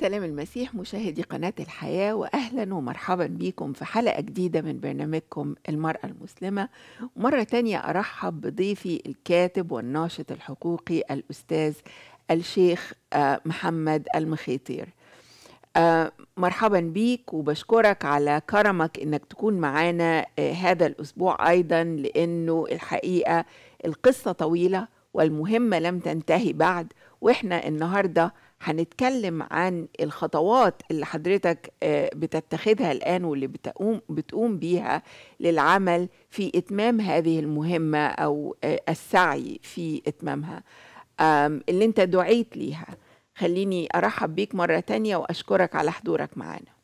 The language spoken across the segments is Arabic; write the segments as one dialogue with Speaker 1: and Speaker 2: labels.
Speaker 1: سلام المسيح مشاهدي قناة الحياة وأهلا ومرحبا بكم في حلقة جديدة من برنامجكم المرأة المسلمة مرة تانية أرحب بضيفي الكاتب والناشط الحقوقي الأستاذ الشيخ آه، محمد المخيطير آه، مرحبا بيك وبشكرك على كرمك انك تكون معانا آه، هذا الاسبوع ايضا لانه الحقيقه القصه طويله والمهمه لم تنتهي بعد واحنا النهارده هنتكلم عن الخطوات اللي حضرتك آه، بتتخذها الآن واللي بتقوم بتقوم بيها للعمل في إتمام هذه المهمة أو آه، السعي في إتمامها اللي أنت دعيت ليها خليني أرحب بيك مرة تانية وأشكرك على حضورك معنا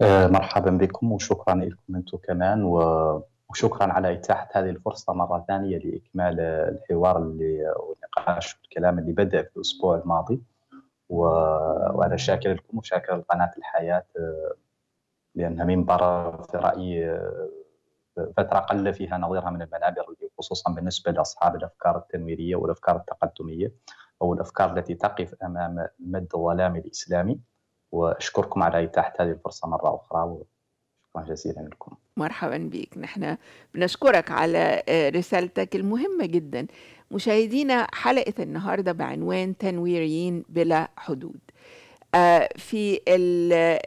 Speaker 2: آه، مرحبا بكم وشكرا لكم أنتم كمان و وشكرا على إتاحة هذه الفرصة مرة ثانية لإكمال الحوار اللي والنقاش والكلام اللي بدأ في الأسبوع الماضي وأنا شاكر لكم وشاكر لقناة الحياة لأنها منبر في رأيي فترة قل فيها نظيرها من المنابر خصوصا بالنسبة لأصحاب الأفكار التنويرية والأفكار التقدمية أو الأفكار التي تقف أمام المد الظلام الإسلامي وأشكركم على إتاحة هذه الفرصة مرة أخرى شكرا جزيلا لكم
Speaker 1: مرحبا بك نحن بنشكرك على آه، رسالتك المهمة جدا مشاهدينا حلقة النهاردة بعنوان تنويريين بلا حدود آه، في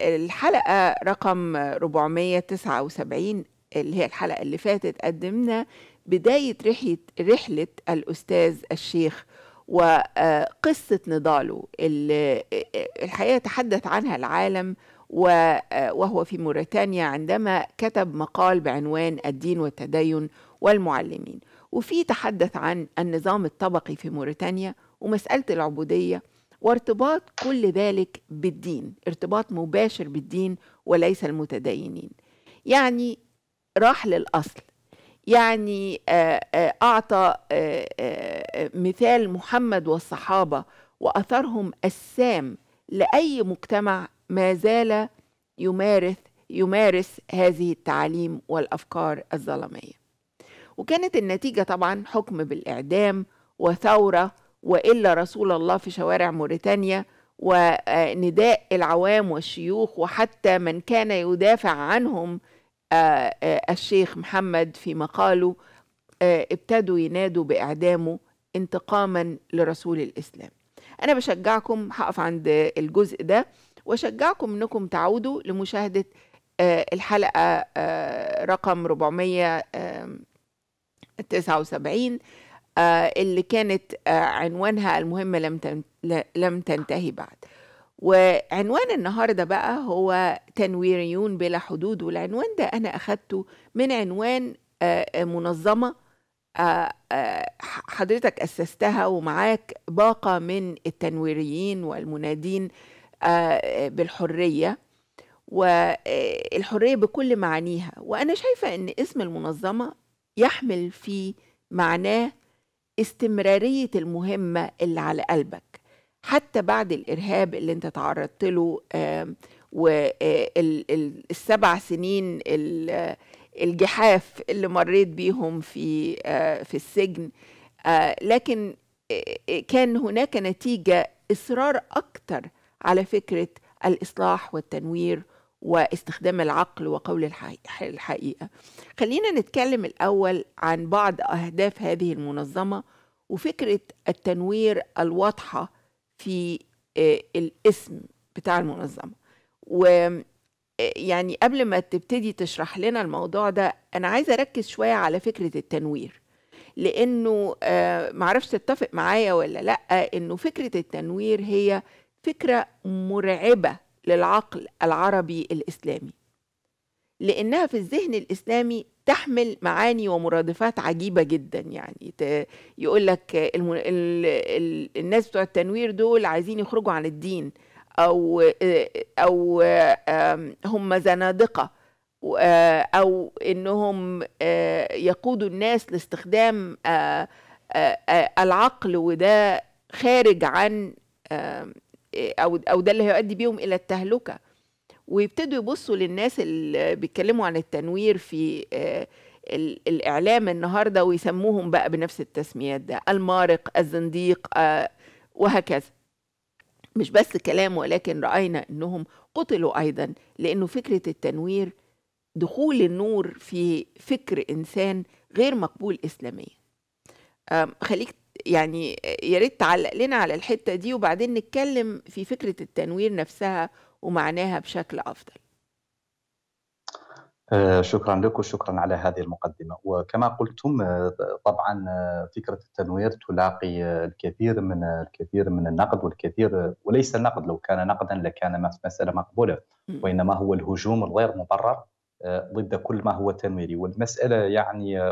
Speaker 1: الحلقة رقم 479 اللي هي الحلقة اللي فاتت قدمنا بداية رحلة, رحلة الأستاذ الشيخ وقصة آه، نضاله اللي الحقيقة تحدث عنها العالم آه، وهو في موريتانيا عندما كتب مقال بعنوان الدين والتدين والمعلمين وفي تحدث عن النظام الطبقي في موريتانيا ومسألة العبودية وارتباط كل ذلك بالدين ارتباط مباشر بالدين وليس المتدينين يعني راح للأصل يعني آه، آه، أعطى مثال محمد والصحابة وأثرهم السام لأي مجتمع ما زال يمارس يمارس هذه التعاليم والافكار الظلميه وكانت النتيجه طبعا حكم بالاعدام وثوره والا رسول الله في شوارع موريتانيا ونداء العوام والشيوخ وحتى من كان يدافع عنهم آه، آه، الشيخ محمد في مقاله آه، ابتدوا ينادوا باعدامه انتقاما لرسول الاسلام انا بشجعكم هقف عند الجزء ده واشجعكم انكم تعودوا لمشاهده آه، الحلقه آه، رقم 479 آه، اللي كانت عنوانها المهمه لم تنتهي بعد وعنوان النهاردة بقى هو تنويريون بلا حدود والعنوان ده أنا أخدته من عنوان منظمة حضرتك أسستها ومعاك باقة من التنويريين والمنادين بالحرية والحرية بكل معانيها وأنا شايفة أن اسم المنظمة يحمل في معناه استمرارية المهمة اللي على قلبك حتى بعد الإرهاب اللي أنت تعرضت له والسبع سنين الجحاف اللي مريت بيهم في في السجن لكن كان هناك نتيجة إصرار أكتر على فكره الاصلاح والتنوير واستخدام العقل وقول الحقيقه خلينا نتكلم الاول عن بعض اهداف هذه المنظمه وفكره التنوير الواضحه في آه، الاسم بتاع المنظمه ويعني آه، قبل ما تبتدي تشرح لنا الموضوع ده انا عايزه اركز شويه على فكره التنوير لانه آه، معرفش تتفق معايا ولا لا انه فكره التنوير هي فكرة مرعبة للعقل العربي الإسلامي لأنها في الذهن الإسلامي تحمل معاني ومرادفات عجيبة جدا يعني يقول لك الناس بتوع التنوير دول عايزين يخرجوا عن الدين أو أو هم زنادقة آه، أو إنهم آه، يقودوا الناس لاستخدام آه، العقل وده خارج عن او او ده اللي هيؤدي بيهم الى التهلكه ويبتدوا يبصوا للناس اللي بيتكلموا عن التنوير في آه، الاعلام النهارده ويسموهم بقى بنفس التسميات ده المارق الزنديق آه، وهكذا مش بس كلام ولكن راينا انهم قتلوا ايضا لانه فكره التنوير دخول النور في فكر انسان غير مقبول اسلاميا خليك يعني يا ريت تعلق لنا على الحتة دي وبعدين نتكلم في فكرة التنوير نفسها ومعناها بشكل أفضل
Speaker 2: آه، شكرا لك وشكرا على هذه المقدمة وكما قلتم آه، طبعا آه، فكرة التنوير تلاقي الكثير من الكثير من النقد والكثير وليس النقد لو كان نقدا لكان مسألة مقبولة وإنما هو الهجوم الغير مبرر ضد كل ما هو تنويري والمسألة يعني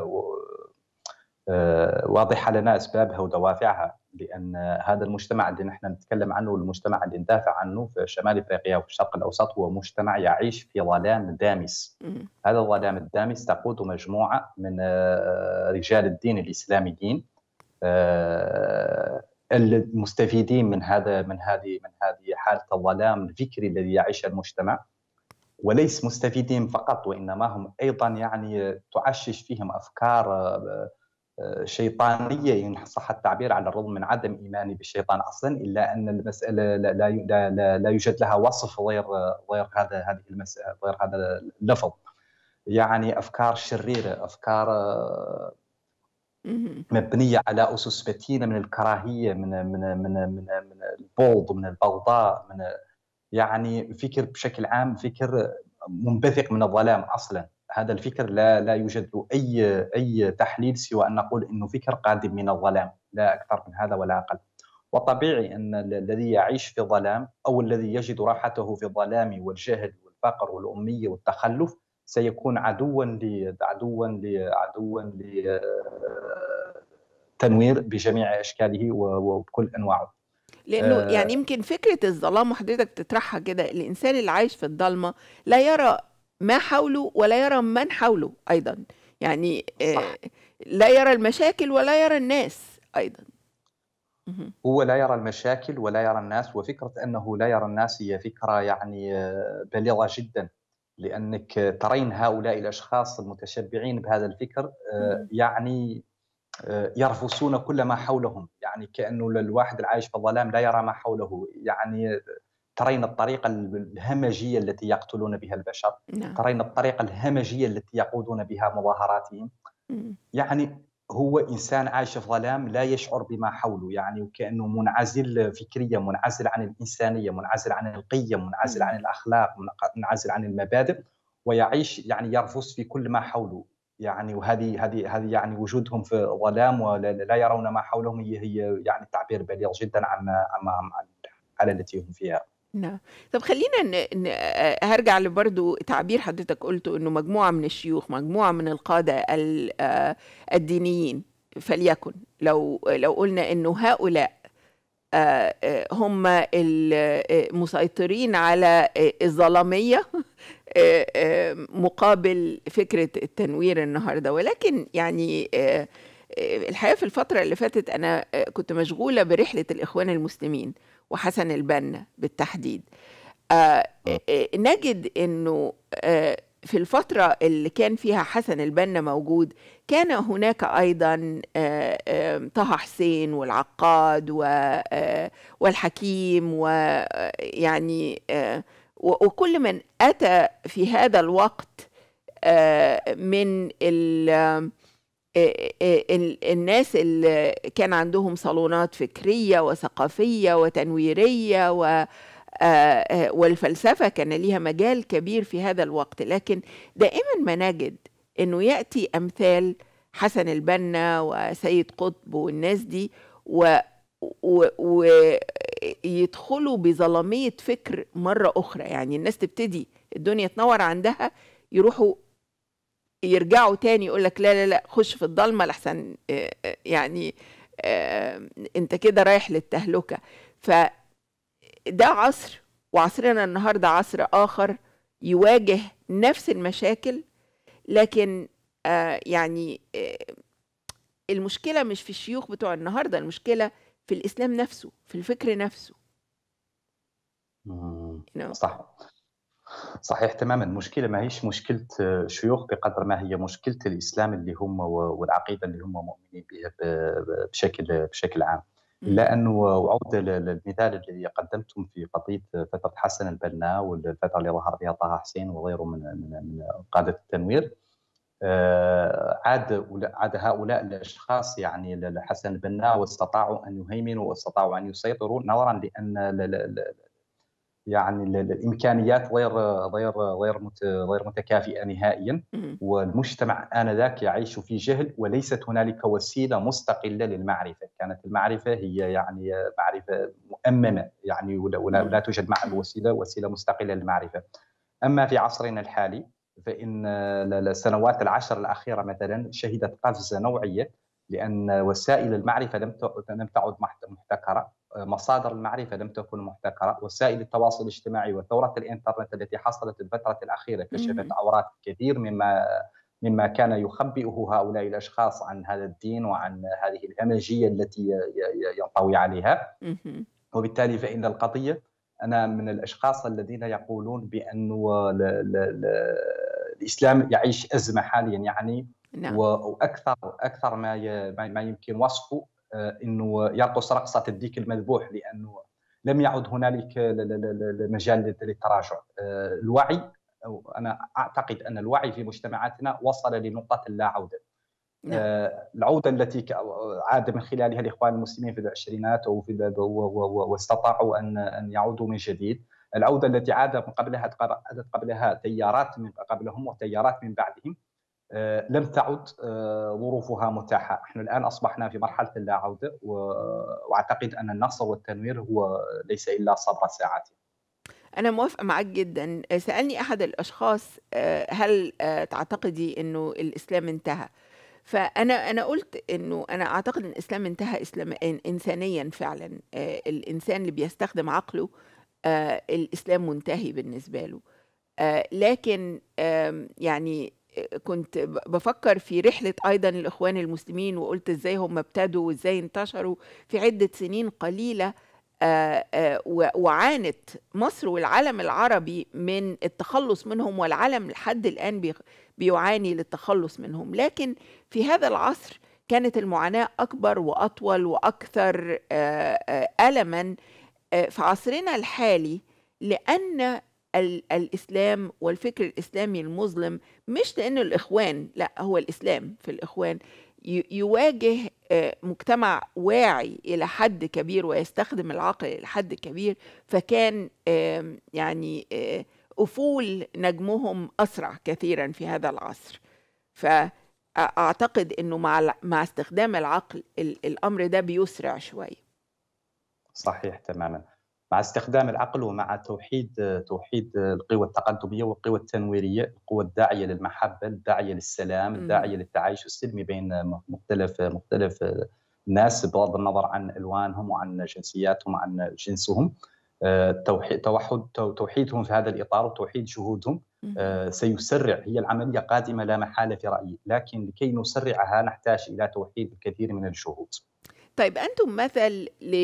Speaker 2: آه، واضحه لنا اسبابها ودوافعها لان هذا المجتمع اللي نحن نتكلم عنه والمجتمع اللي ندافع عنه في شمال افريقيا وفي الشرق الاوسط هو مجتمع يعيش في ظلام دامس. هذا الظلام الدامس تقود مجموعه من آه، رجال الدين الاسلاميين آه، المستفيدين من هذا من هذه من هذه حاله الظلام الفكري الذي يعيشه المجتمع وليس مستفيدين فقط وانما هم ايضا يعني تعشش فيهم افكار شيطانيه ان صح التعبير على الرغم من عدم ايماني بالشيطان اصلا الا ان المساله لا لا, لا, لا يوجد لها وصف غير غير هذا هذه المساله غير هذا اللفظ يعني افكار شريره افكار آه، مبنيه على اسس متينه من الكراهيه من من من من, من البغض من البغضاء من يعني فكر بشكل عام فكر منبثق من الظلام اصلا هذا الفكر لا لا يوجد اي اي تحليل سوى ان نقول انه فكر قادم من الظلام لا اكثر من هذا ولا اقل وطبيعي ان الذي يعيش في الظلام او الذي يجد راحته في الظلام والجهل والفقر والاميه والتخلف سيكون عدوا ل عدوا ل عدوا ل بجميع اشكاله وبكل انواعه لانه آه. يعني
Speaker 1: يمكن فكره الظلام وحضرتك تطرحها كده الانسان اللي عايش في الضلمه لا يرى ما حوله ولا يرى من حوله أيضا يعني صح. آه، لا يرى المشاكل ولا يرى
Speaker 2: الناس أيضا هو لا يرى المشاكل ولا يرى الناس وفكرة أنه لا يرى الناس هي فكرة يعني آه، بليغة جدا لأنك ترين هؤلاء الأشخاص المتشبعين بهذا الفكر آه، يعني يرفسون كل ما حولهم يعني كأنه الواحد العايش في الظلام لا يرى ما حوله يعني ترين الطريقة الهمجية التي يقتلون بها البشر نعم. ترين الطريقة الهمجية التي يقودون بها مظاهراتهم مم. يعني هو إنسان عايش في ظلام لا يشعر بما حوله يعني وكأنه منعزل فكريا منعزل عن الإنسانية منعزل عن القيم منعزل عن الأخلاق منعزل عن المبادئ ويعيش يعني يرفس في كل ما حوله يعني وهذه هذه هذه يعني وجودهم في ظلام ولا يرون ما حولهم هي هي يعني تعبير بليغ جدا عما عما عن الحاله التي هم فيها.
Speaker 1: نعم طب خلينا ن... ن... آه، هرجع لبرضو تعبير حضرتك قلته انه مجموعه من الشيوخ مجموعه من القاده آه، الدينيين فليكن لو لو قلنا انه هؤلاء آه، هم المسيطرين على الظلاميه مقابل فكره التنوير النهارده ولكن يعني الحقيقه في الفتره اللي فاتت انا كنت مشغوله برحله الاخوان المسلمين وحسن البنا بالتحديد آه،, آه. آه نجد انه آه في الفترة اللي كان فيها حسن البنا موجود كان هناك أيضا آه، طه حسين والعقاد والحكيم ويعني وكل من أتى في هذا الوقت من ال آه، آه، الناس اللي كان عندهم صالونات فكريه وثقافيه وتنويريه و آه، والفلسفه كان ليها مجال كبير في هذا الوقت لكن دائما ما نجد انه ياتي امثال حسن البنا وسيد قطب والناس دي ويدخلوا بظلاميه فكر مره اخرى يعني الناس تبتدي الدنيا تنور عندها يروحوا يرجعوا تاني يقول لك لا لا لا خش في الضلمه لحسن آه، آه، يعني آه، انت كده رايح للتهلكه ف ده عصر وعصرنا النهارده عصر اخر يواجه نفس المشاكل لكن يعني المشكله مش في الشيوخ بتوع النهارده المشكله في الاسلام نفسه في الفكر نفسه
Speaker 2: صح صحيح تماما المشكله ماهيش مشكله آه، شيوخ بقدر ما هي مشكله الاسلام اللي هم والعقيده اللي هم مؤمنين بها بشكل بشكل عام الا انه عوده للمثال الذي قدمتم في قضيه فتره حسن البنا والفتره اللي ظهر فيها طه حسين وغيره من من قاده التنوير آه، عاد عاد هؤلاء الاشخاص يعني حسن البنا واستطاعوا ان يهيمنوا واستطاعوا ان يسيطروا نظرا لان يعني الامكانيات غير غير غير غير متكافئه نهائيا والمجتمع انذاك يعيش في جهل وليست هنالك وسيله مستقله للمعرفه، كانت المعرفه هي يعني معرفه مؤممه يعني ولا, ولا توجد مع وسيله وسيله مستقله للمعرفه. اما في عصرنا الحالي فان السنوات العشر الاخيره مثلا شهدت قفزه نوعيه لان وسائل المعرفه لم لم تعد محتكره مصادر المعرفة لم تكن محتكرة وسائل التواصل الاجتماعي وثورة الإنترنت التي حصلت في الفترة الأخيرة كشفت عورات كثير مما مما كان يخبئه هؤلاء الاشخاص عن هذا الدين وعن هذه الهمجيه التي ينطوي عليها وبالتالي فان القضيه انا من الاشخاص الذين يقولون بان الاسلام يعيش ازمه حاليا يعني نعم. واكثر اكثر ما ما يمكن وصفه آه، انه يرقص رقصه الديك المذبوح لانه لم يعد هنالك مجال للتراجع آه، الوعي انا اعتقد ان الوعي في مجتمعاتنا وصل لنقطه اللا عوده نعم. آه، العوده التي عاد من خلالها الاخوان المسلمين في العشرينات واستطاعوا ان ان يعودوا من جديد العوده التي عاد من قبلها عادت قبلها تيارات من قبلهم وتيارات من بعدهم آه، لم تعد آه، ظروفها متاحه، نحن الان اصبحنا في مرحله اللا عوده واعتقد ان النصر والتنوير هو ليس الا صبر ساعات.
Speaker 1: أنا موافقة معاك جدا، سألني أحد الأشخاص آه، هل تعتقدي إنه الإسلام انتهى؟ فانا انا قلت انه انا اعتقد ان الاسلام انتهى اسلام انسانيا فعلا الانسان اللي بيستخدم عقله الاسلام منتهي بالنسبه له لكن يعني كنت بفكر في رحلة أيضا الإخوان المسلمين وقلت إزاي هم ابتدوا وإزاي انتشروا في عدة سنين قليلة آه، آه، وعانت مصر والعالم العربي من التخلص منهم والعالم لحد الآن بيعاني للتخلص منهم لكن في هذا العصر كانت المعاناة أكبر وأطول وأكثر آه، ألما في عصرنا الحالي لأن الإسلام والفكر الإسلامي المظلم مش لأنه الإخوان لا هو الإسلام في الإخوان يواجه آه، مجتمع واعي إلى حد كبير ويستخدم العقل إلى حد كبير فكان يعني آه، أفول نجمهم أسرع كثيرا في هذا العصر فأعتقد أنه مع, مع استخدام العقل الأمر ده بيسرع شوية
Speaker 2: صحيح تماما مع استخدام العقل ومع توحيد توحيد القوى التقدميه والقوى التنويريه، القوى الداعيه للمحبه، الداعيه للسلام، الداعيه للتعايش السلمي بين مختلف مختلف الناس بغض النظر عن الوانهم وعن جنسياتهم وعن جنسهم. توحيد توحد توحيدهم في هذا الاطار وتوحيد جهودهم آه، سيسرع هي العمليه قادمه لا محاله في رايي، لكن لكي نسرعها نحتاج الى توحيد الكثير من الجهود.
Speaker 1: طيب أنتم مثل ل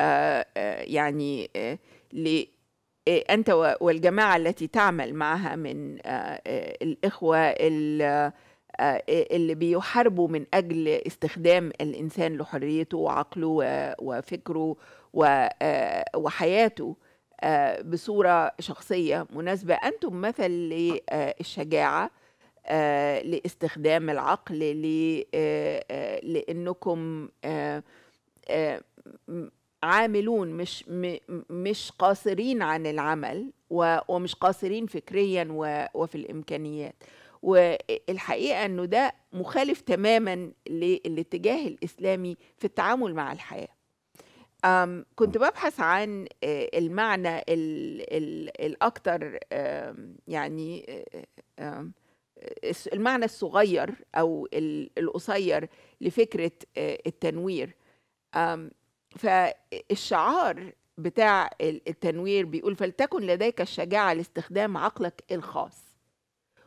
Speaker 1: آه، آه، يعني آه، ل أنت والجماعة التي تعمل معها من الإخوة اللي بيحاربوا من أجل استخدام الإنسان لحريته وعقله وفكره وحياته بصورة شخصية مناسبة أنتم مثل للشجاعة آه، لاستخدام العقل آه، آه، لانكم عاملون مش مش قاصرين عن العمل ومش قاصرين فكريا وفي الامكانيات والحقيقه انه ده مخالف تماما للاتجاه الاسلامي في التعامل مع الحياه كنت ببحث عن المعنى الأكثر يعني المعنى الصغير او القصير لفكره آه، التنوير فالشعار بتاع التنوير بيقول فلتكن لديك الشجاعه لاستخدام عقلك الخاص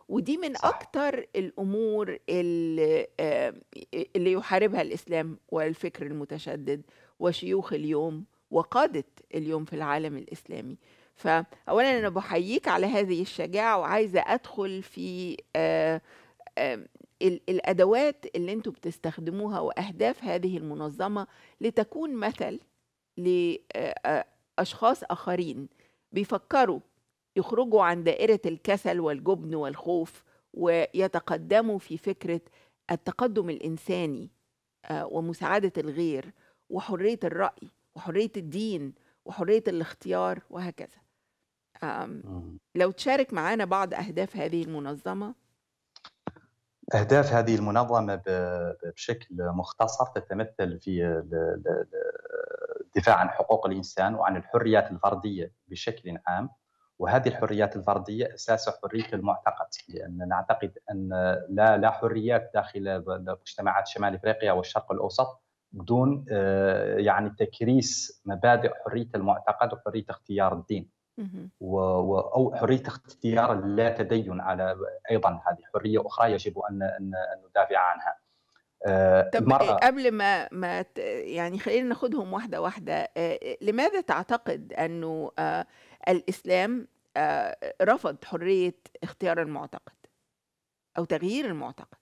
Speaker 1: ودي من صح. اكتر الامور اللي, آه، اللي يحاربها الاسلام والفكر المتشدد وشيوخ اليوم وقاده اليوم في العالم الاسلامي فأولا أنا بحييك على هذه الشجاعة وعايزة أدخل في آه، الأدوات اللي أنتم بتستخدموها وأهداف هذه المنظمة لتكون مثل لأشخاص آه، آه، آخرين بيفكروا يخرجوا عن دائرة الكسل والجبن والخوف ويتقدموا في فكرة التقدم الإنساني ومساعدة الغير وحرية الرأي وحرية الدين وحرية الاختيار وهكذا آه. لو تشارك معنا بعض أهداف هذه المنظمة
Speaker 2: أهداف هذه المنظمة بشكل مختصر تتمثل في الدفاع عن حقوق الإنسان وعن الحريات الفردية بشكل عام وهذه الحريات الفردية أساس حرية المعتقد لأن نعتقد أن لا لا حريات داخل مجتمعات شمال إفريقيا والشرق الأوسط بدون آه، يعني تكريس مبادئ حرية المعتقد وحرية اختيار الدين و... او حريه اختيار اللا تدين على ايضا هذه حريه اخرى يجب ان ان ندافع عنها. آه، طب إيه، قبل
Speaker 1: ما ما يعني خلينا ناخذهم واحده واحده آه، لماذا تعتقد انه آه، الاسلام رفض حريه اختيار المعتقد او تغيير المعتقد؟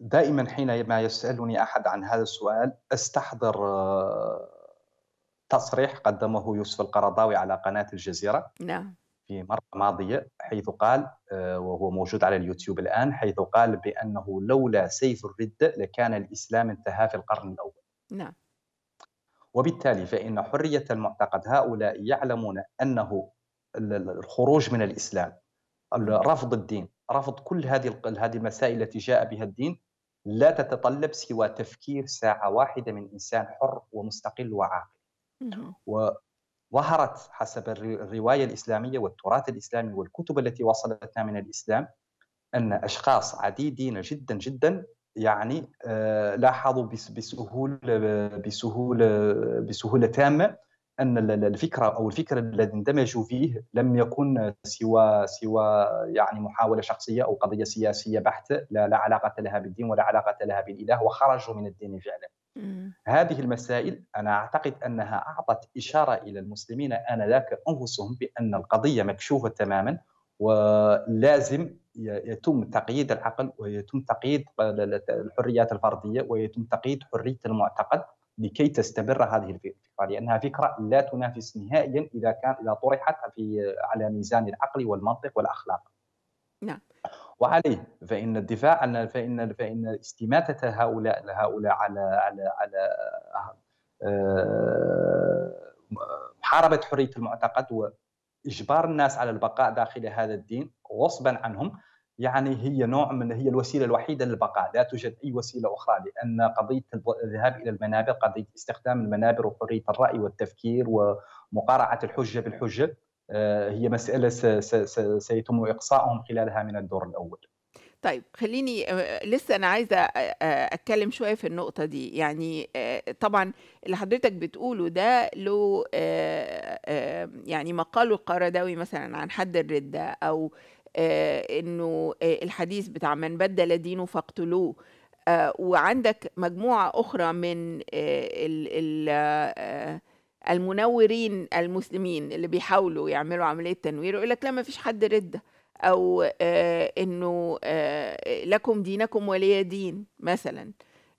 Speaker 2: دائما حينما يسالني احد عن هذا السؤال استحضر تصريح قدمه يوسف القرضاوي على قناة الجزيرة نعم في مرة ماضية حيث قال آه، وهو موجود على اليوتيوب الآن حيث قال بأنه لولا سيف الردة لكان الإسلام انتهى في القرن الأول نعم وبالتالي فإن حرية المعتقد هؤلاء يعلمون أنه الخروج من الإسلام نعم. رفض الدين رفض كل هذه هذه المسائل التي جاء بها الدين لا تتطلب سوى تفكير ساعة واحدة من إنسان حر ومستقل وعاقل نعم. وظهرت حسب الرواية الإسلامية والتراث الإسلامي والكتب التي وصلتنا من الإسلام أن أشخاص عديدين جدا جدا يعني آه، لاحظوا بسهولة بسهولة بسهولة تامة أن الفكرة أو الفكر الذي اندمجوا فيه لم يكن سوى سوى يعني محاولة شخصية أو قضية سياسية بحتة لا, لا علاقة لها بالدين ولا علاقة لها بالإله وخرجوا من الدين فعلا هذه المسائل أنا أعتقد أنها أعطت إشارة إلى المسلمين آنذاك أنفسهم بأن القضية مكشوفة تماما ولازم يتم تقييد العقل ويتم تقييد الحريات الفردية ويتم تقييد حرية المعتقد لكي تستمر هذه الفكرة لأنها فكرة لا تنافس نهائيا إذا كان إذا طرحت في على ميزان العقل والمنطق والأخلاق نعم وعليه فإن الدفاع عن فإن فإن استماتة هؤلاء هؤلاء على على على آه، محاربة حرية المعتقد وإجبار الناس على البقاء داخل هذا الدين غصبا عنهم يعني هي نوع من هي الوسيله الوحيده للبقاء، لا توجد اي وسيله اخرى لان قضيه الذهاب الى المنابر، قضيه استخدام المنابر وحريه الراي والتفكير ومقارعه الحجه بالحجه آه، هي مسألة سيتم إقصاؤهم خلالها من الدور الأول
Speaker 1: طيب خليني آه، لسه انا عايزه آه، اتكلم شويه في النقطه دي يعني طبعا اللي حضرتك بتقوله ده له يعني مقاله القرداوي مثلا عن حد الرده او انه الحديث بتاع من بدل دينه فاقتلوه وعندك مجموعه اخرى من ال المنورين المسلمين اللي بيحاولوا يعملوا عملية تنوير ويقول لك لا ما فيش حد ردة أو آه إنه آه لكم دينكم ولي دين مثلا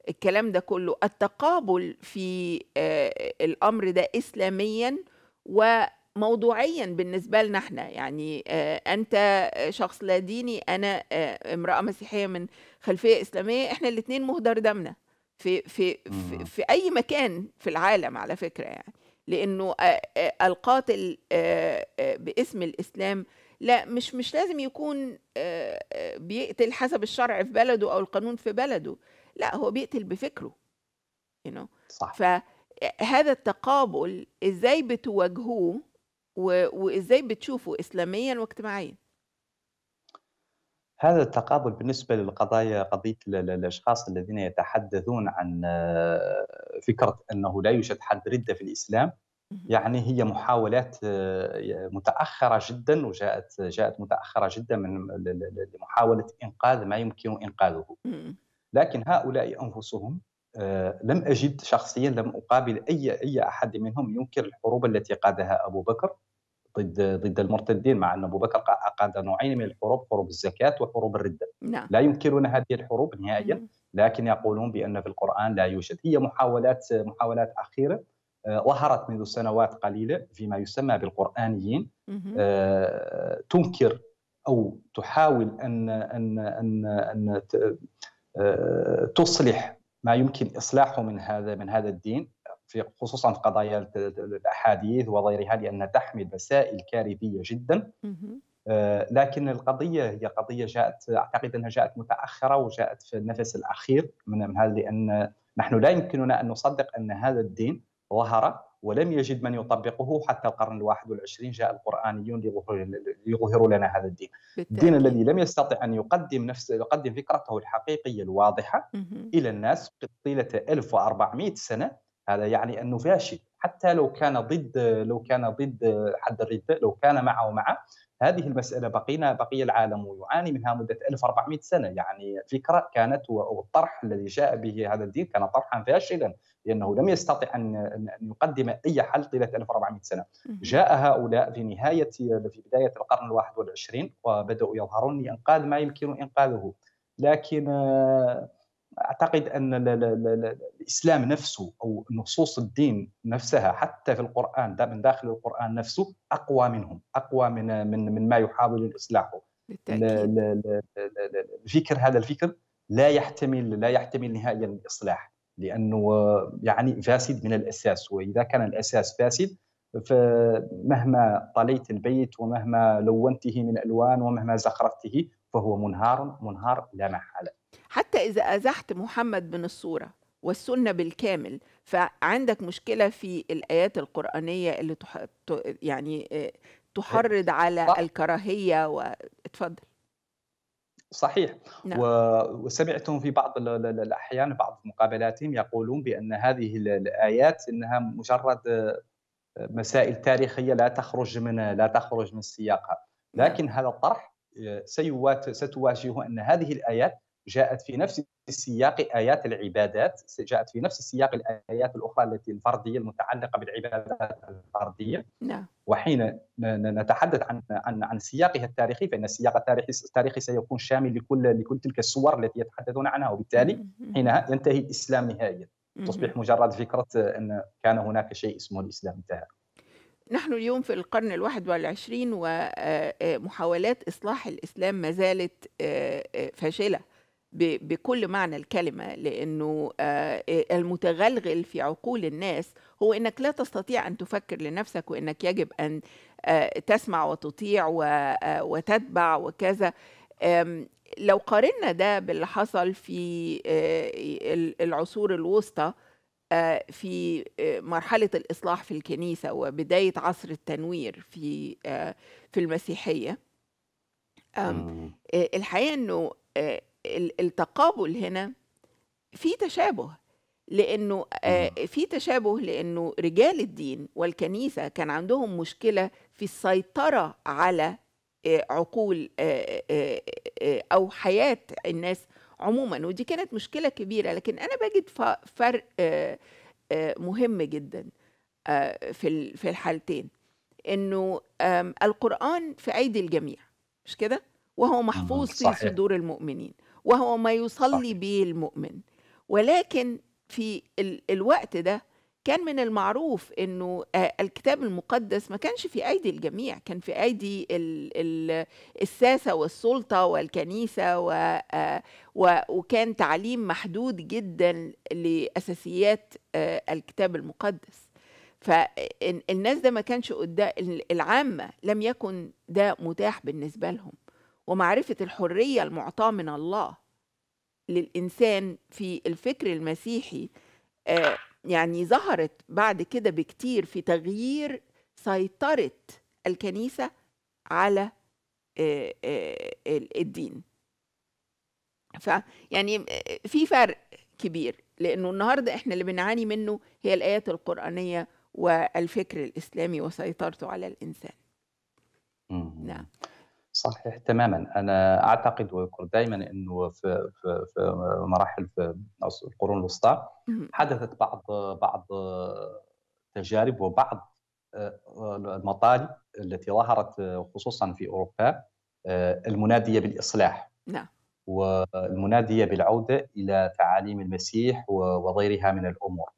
Speaker 1: الكلام ده كله التقابل في آه الأمر ده إسلاميا وموضوعيا بالنسبة لنا احنا يعني آه، أنت شخص لا ديني أنا آه، امرأة مسيحية من خلفية إسلامية احنا الاتنين مهدر دمنا في في في, في أي مكان في العالم على فكرة يعني لانه آه، آه، القاتل آه، باسم الاسلام لا مش مش لازم يكون بيقتل حسب الشرع في بلده او القانون في بلده لا هو بيقتل بفكره you know? صح. فهذا التقابل ازاي بتواجهوه وازاي بتشوفه اسلاميا واجتماعيا
Speaker 2: هذا التقابل بالنسبه للقضايا قضيه الاشخاص الذين يتحدثون عن آه، فكره انه لا يوجد حد رده في الاسلام يعني هي محاولات آه، متاخره جدا وجاءت جاءت متاخره جدا من لمحاوله انقاذ ما يمكن انقاذه لكن هؤلاء انفسهم آه، لم اجد شخصيا لم اقابل اي اي احد منهم ينكر الحروب التي قادها ابو بكر ضد ضد المرتدين مع ان ابو بكر اقاد نوعين من الحروب حروب الزكاه وحروب الرده نعم. لا يمكننا هذه الحروب نهائيا لكن يقولون بان في القران لا يوجد هي محاولات محاولات اخيره آه، ظهرت منذ سنوات قليله فيما يسمى بالقرانيين آه، تنكر او تحاول ان ان ان, أن آه، تصلح ما يمكن اصلاحه من هذا من هذا الدين في خصوصا في قضايا الاحاديث وغيرها لانها تحمل مسائل كارثيه جدا آه، لكن القضيه هي قضيه جاءت اعتقد انها جاءت متاخره وجاءت في النفس الاخير من هذا لان نحن لا يمكننا ان نصدق ان هذا الدين ظهر ولم يجد من يطبقه حتى القرن الواحد والعشرين جاء القرآنيون ليظهروا لنا هذا الدين بالتأكيد. الدين الذي لم يستطع أن يقدم نفس يقدم فكرته الحقيقية الواضحة إلى الناس طيلة 1400 سنة هذا يعني انه فاشل حتى لو كان ضد لو كان ضد حد الرداء لو كان معه معه هذه المسألة بقينا بقي العالم يعاني منها مدة 1400 سنة يعني الفكرة كانت والطرح الذي جاء به هذا الدين كان طرحا فاشلا لأنه لم يستطع أن يقدم أي حل طيلة 1400 سنة جاء هؤلاء في نهاية في بداية القرن الواحد والعشرين وبدأوا يظهرون لإنقاذ ما يمكن إنقاذه لكن آه، اعتقد ان الاسلام نفسه او نصوص الدين نفسها حتى في القران دا من داخل القران نفسه اقوى منهم اقوى من من من ما يحاول اصلاحه الفكر هذا الفكر لا يحتمل لا يحتمل نهائيا الاصلاح لانه يعني فاسد من الاساس واذا كان الاساس فاسد فمهما طليت البيت ومهما لونته من الوان ومهما زخرفته فهو منهار منهار لا محاله
Speaker 1: حتى إذا أزحت محمد من الصورة والسنة بالكامل فعندك مشكلة في الآيات القرآنية اللي تح... يعني آه، تحرض على الكراهية واتفضل
Speaker 2: صحيح نعم. وسمعتهم في بعض الأحيان بعض مقابلاتهم يقولون بأن هذه الآيات إنها مجرد آه، مسائل تاريخية لا تخرج من لا تخرج من سياقها نعم. لكن نعم. هذا الطرح آه، ستواجه أن هذه الآيات جاءت في نفس السياق آيات العبادات جاءت في نفس السياق الآيات الأخرى التي الفردية المتعلقة بالعبادات الفردية نعم. وحين نتحدث عن عن عن سياقها التاريخي فإن السياق التاريخي التاريخي سيكون شامل لكل لكل تلك الصور التي يتحدثون عنها وبالتالي حينها ينتهي الإسلام نهائيا تصبح مجرد فكرة أن كان هناك شيء اسمه الإسلام انتهى
Speaker 1: نحن اليوم في القرن الواحد والعشرين ومحاولات آه، آه، إصلاح الإسلام ما زالت آه، فاشلة بكل معنى الكلمه لانه آه، المتغلغل في عقول الناس هو انك لا تستطيع ان تفكر لنفسك وانك يجب ان آه، تسمع وتطيع آه، وتتبع وكذا لو قارنا ده باللي حصل في العصور الوسطى في مرحلة الإصلاح في الكنيسة وبداية عصر التنوير في في المسيحية الحقيقة إنه التقابل هنا في تشابه لانه آه، في تشابه لانه رجال الدين والكنيسه كان عندهم مشكله في السيطره على آه، عقول آه، او حياه الناس عموما ودي كانت مشكله كبيره لكن انا بجد فرق مهم جدا في في الحالتين انه القران في ايدي الجميع مش كده وهو محفوظ في صدور المؤمنين وهو ما يصلي به المؤمن ولكن في الوقت ده كان من المعروف انه آه، الكتاب المقدس ما كانش في ايدي الجميع كان في ايدي الساسه والسلطه والكنيسه آه، و وكان تعليم محدود جدا لاساسيات آه، الكتاب المقدس فالناس ده ما كانش قدام العامه لم يكن ده متاح بالنسبه لهم ومعرفة الحرية المعطاة من الله للإنسان في الفكر المسيحي آه، يعني ظهرت بعد كده بكتير في تغيير سيطرة الكنيسة على آه، آه، الدين فيعني في فرق كبير لأنه النهاردة إحنا اللي بنعاني منه هي الآيات القرآنية والفكر الإسلامي وسيطرته
Speaker 2: على الإنسان نعم صحيح تماما انا اعتقد واذكر دائما انه في في, في مراحل في القرون الوسطى حدثت بعض بعض تجارب وبعض آه، المطالب التي ظهرت آه، خصوصا في اوروبا آه، المناديه بالاصلاح نعم والمناديه بالعوده الى تعاليم المسيح وغيرها من الامور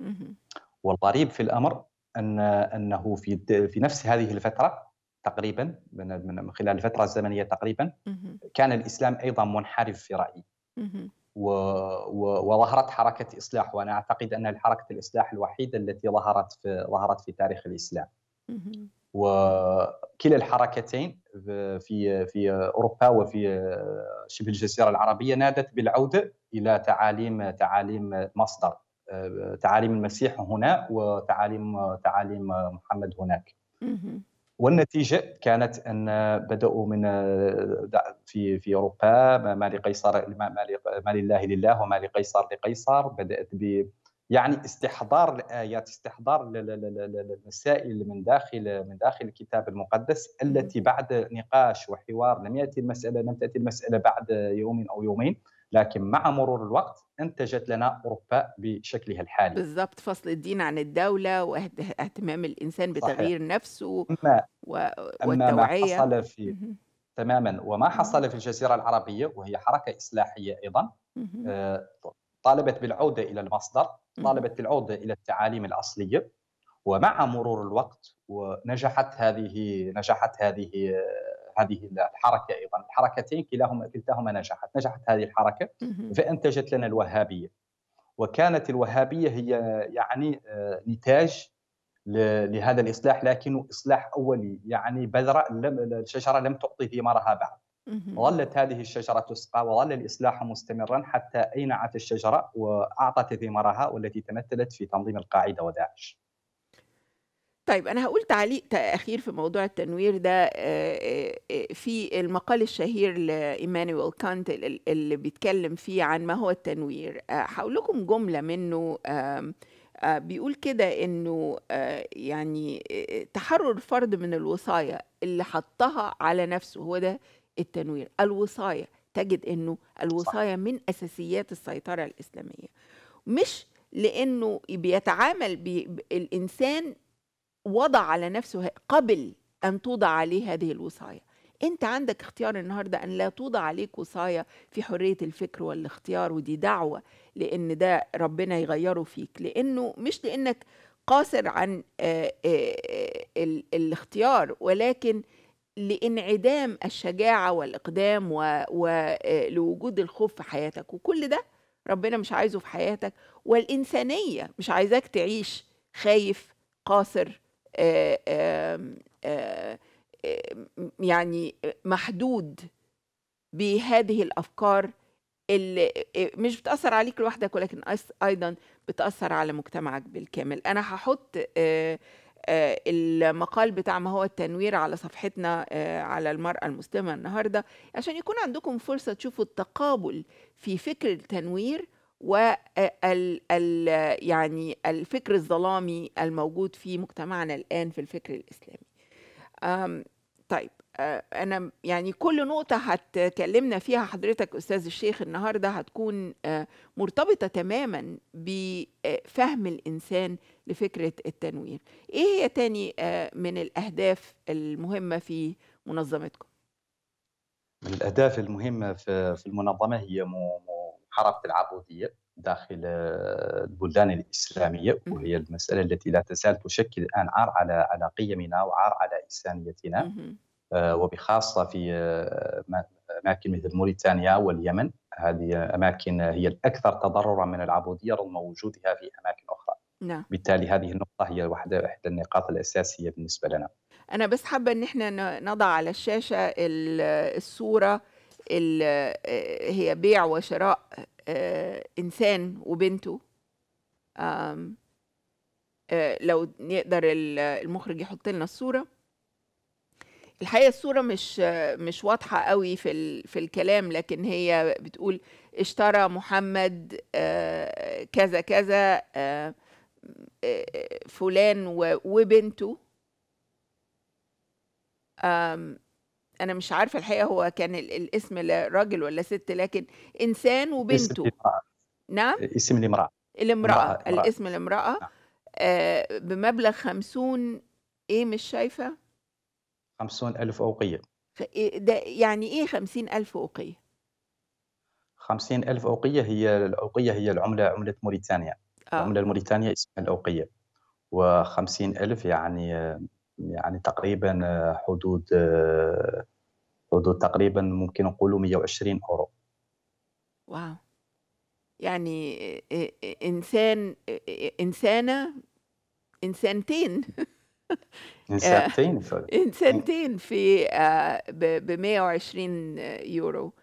Speaker 2: والغريب في الامر ان انه في في نفس هذه الفتره تقريبا من خلال الفتره الزمنيه تقريبا كان الاسلام ايضا منحرف في رايي وظهرت حركه اصلاح وانا اعتقد انها حركه الاصلاح الوحيده التي ظهرت في ظهرت في تاريخ الاسلام وكلا الحركتين في في اوروبا وفي شبه الجزيره العربيه نادت بالعوده الى تعاليم تعاليم مصدر آه، تعاليم المسيح هنا وتعاليم تعاليم محمد هناك والنتيجه كانت ان بداوا من آه، في في اوروبا ما لقيصر ما لله لله وما لقيصر لقيصر بدات ب يعني استحضار الايات استحضار المسائل من داخل من داخل الكتاب المقدس التي بعد نقاش وحوار لم ياتي المساله لم تاتي المساله بعد يوم او يومين لكن مع مرور الوقت انتجت لنا اوروبا بشكلها الحالي بالضبط
Speaker 1: فصل الدين عن الدوله واهتمام الانسان بتغيير صحيح. نفسه
Speaker 2: أما و... والتوعيه ما حصل في تماما وما حصل في الجزيره العربيه وهي حركه اصلاحيه ايضا آه، طالبت بالعوده الى المصدر طالبت بالعوده الى التعاليم الاصليه ومع مرور الوقت ونجحت هذه نجحت هذه هذه الحركه ايضا الحركتين كلاهما كلتاهما نجحت نجحت هذه الحركه فانتجت لنا الوهابيه وكانت الوهابيه هي يعني آه، نتاج لهذا الاصلاح لكنه اصلاح اولي يعني بذره لم الشجره لم تعطي ثمارها بعد ظلت هذه الشجرة تسقى وظل الإصلاح مستمرا حتى أينعت الشجرة وأعطت ثمارها والتي تمثلت في تنظيم القاعدة وداعش
Speaker 1: طيب أنا هقول تعليق أخير في موضوع التنوير ده آه، آه، آه، في المقال الشهير لإيمانويل كانت اللي بيتكلم فيه عن ما هو التنوير هقول لكم جملة منه بيقول كده إنه يعني تحرر فرد من الوصاية اللي حطها على نفسه هو ده التنوير الوصاية تجد إنه الوصاية من أساسيات السيطرة الإسلامية مش لانه بيتعامل بي الانسان وضع على نفسه قبل أن توضع عليه هذه الوصاية أنت عندك اختيار النهاردة أن لا توضع عليك وصاية في حرية الفكر والاختيار ودي دعوة لأن ده ربنا يغيره فيك لأنه مش لأنك قاصر عن آه، آه، آه، الاختيار ولكن لانعدام الشجاعة والإقدام ولوجود الخوف في حياتك وكل ده ربنا مش عايزه في حياتك والإنسانية مش عايزاك تعيش خايف قاصر آه، آه، آه، يعني محدود بهذه الافكار اللي مش بتاثر عليك لوحدك ولكن ايضا بتاثر على مجتمعك بالكامل انا هحط المقال بتاع ما هو التنوير على صفحتنا على المرأة المسلمة النهاردة عشان يكون عندكم فرصة تشوفوا التقابل في فكر التنوير وال ال يعني الفكر الظلامي الموجود في مجتمعنا الآن في الفكر الإسلامي طيب أنا يعني كل نقطة هتكلمنا فيها حضرتك أستاذ الشيخ النهاردة هتكون مرتبطة تماما بفهم الإنسان لفكرة التنوير إيه هي تاني من الأهداف المهمة في منظمتكم؟
Speaker 2: من الأهداف المهمة في المنظمة هي مو حرب العبوديه داخل آه، البلدان الاسلاميه وهي المساله التي لا تزال تشكل الان عار على على قيمنا وعار على انسانيتنا آه، وبخاصه في آه، اماكن مثل موريتانيا واليمن هذه اماكن هي الاكثر تضررا من العبوديه رغم وجودها في اماكن اخرى نعم. بالتالي هذه النقطة هي واحدة إحدى النقاط الأساسية بالنسبة لنا
Speaker 1: أنا بس حابة أن احنا نضع على الشاشة الصورة آه، هي بيع وشراء آه، إنسان وبنته آه، لو يقدر المخرج يحط لنا الصورة الحقيقة الصورة مش مش واضحة قوي في في الكلام لكن هي بتقول اشترى محمد كذا كذا فلان وبنته انا مش عارفه الحقيقه هو كان الاسم راجل ولا ست لكن انسان وبنته نعم
Speaker 2: اسم الامراه الامراه الاسم الامراه
Speaker 1: نعم. آه بمبلغ 50 ايه مش شايفه
Speaker 2: 50000 اوقيه
Speaker 1: إيه، ده يعني ايه 50000 اوقيه
Speaker 2: 50000 اوقيه هي الاوقيه هي العمله عمله موريتانيا آه. العمله الموريتانيه اسمها الاوقيه و 50000 يعني يعني تقريبا حدود آه، حدود تقريبا ممكن نقولوا 120 أورو
Speaker 1: واو يعني إنسان إنسانة إنسانتين
Speaker 2: إنسانتين
Speaker 1: إنسانتين في آه، ب 120 يورو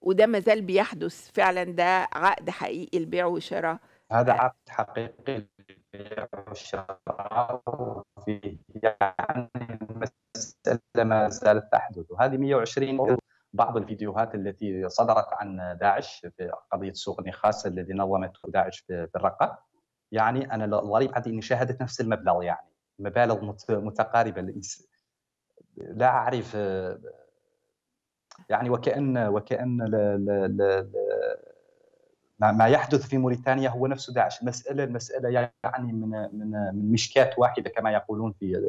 Speaker 1: وده ما زال بيحدث فعلا ده عقد حقيقي البيع والشراء
Speaker 2: هذا آه. عقد حقيقي البيع والشراء في يعني المساله ما زالت تحدث وهذه 120 بعض الفيديوهات التي صدرت عن داعش في قضيه سوق النخاس الذي نظمته داعش في الرقه يعني انا الغريب عندي اني شاهدت نفس المبلغ يعني مبالغ متقاربه لا اعرف آه، يعني وكان وكان ل ل ل ما يحدث في موريتانيا هو نفس داعش المسألة المسألة يعني من من من مشكات واحدة كما يقولون في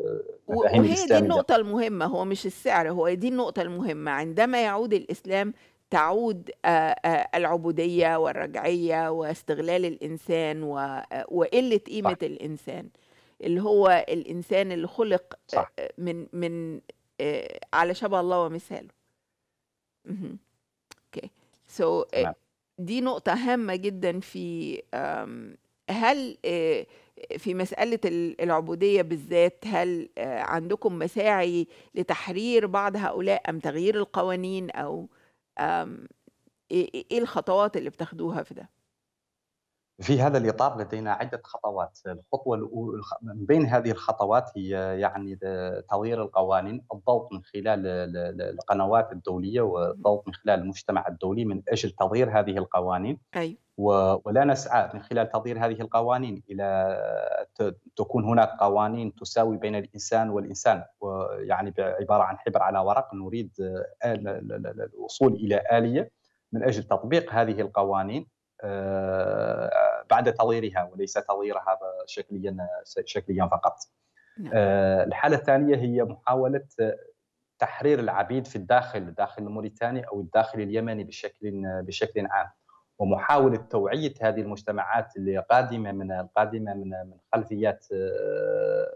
Speaker 2: مفاهيم وهي دي النقطة
Speaker 1: المهمة هو مش السعر هو دي النقطة المهمة عندما يعود الإسلام تعود آه، آه، العبودية والرجعية واستغلال الإنسان آه، وقلة قيمة صح. الإنسان اللي هو الإنسان اللي خلق صح. من من على شبه الله ومثاله. اوكي سو so, دي نقطة هامة جدا في هل آه، في مسألة العبودية بالذات هل آه، عندكم مساعي لتحرير بعض هؤلاء أم تغيير القوانين أو
Speaker 2: إيه الخطوات اللي بتاخدوها في ده؟ في هذا الإطار لدينا عدة خطوات الخطوة الأولى من بين هذه الخطوات هي يعني تغيير القوانين الضغط من خلال القنوات الدولية والضغط من خلال المجتمع الدولي من أجل تغيير هذه القوانين أي. أيوه. ولا نسعى من خلال تغيير هذه القوانين إلى تكون هناك قوانين تساوي بين الإنسان والإنسان يعني عبارة عن حبر على ورق نريد الوصول إلى آلية من أجل تطبيق هذه القوانين آه، بعد تطويرها وليس تطويرها شكليا شكليا فقط. نعم. آه، الحاله الثانيه هي محاوله تحرير العبيد في الداخل داخل الموريتاني او الداخل اليمني بشكل بشكل عام ومحاوله توعيه هذه المجتمعات اللي قادمه من القادمه من من خلفيات آه،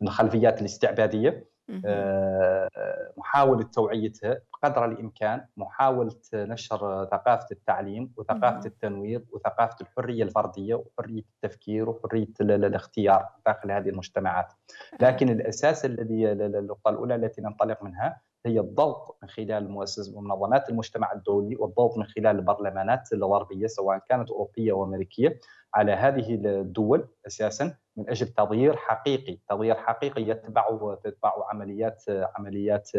Speaker 2: من خلفيات الاستعباديه آه، محاولة توعيتها بقدر الإمكان محاولة نشر ثقافة التعليم وثقافة التنوير وثقافة الحرية الفردية وحرية التفكير وحرية الاختيار داخل هذه المجتمعات لكن الأساس الذي النقطة الأولى التي ننطلق منها هي الضغط من خلال منظمات المجتمع الدولي والضغط من خلال البرلمانات الغربيه سواء كانت اوروبيه وامريكيه على هذه الدول اساسا من اجل تغيير حقيقي، تغيير حقيقي يتبعه تتبعه عمليات عمليات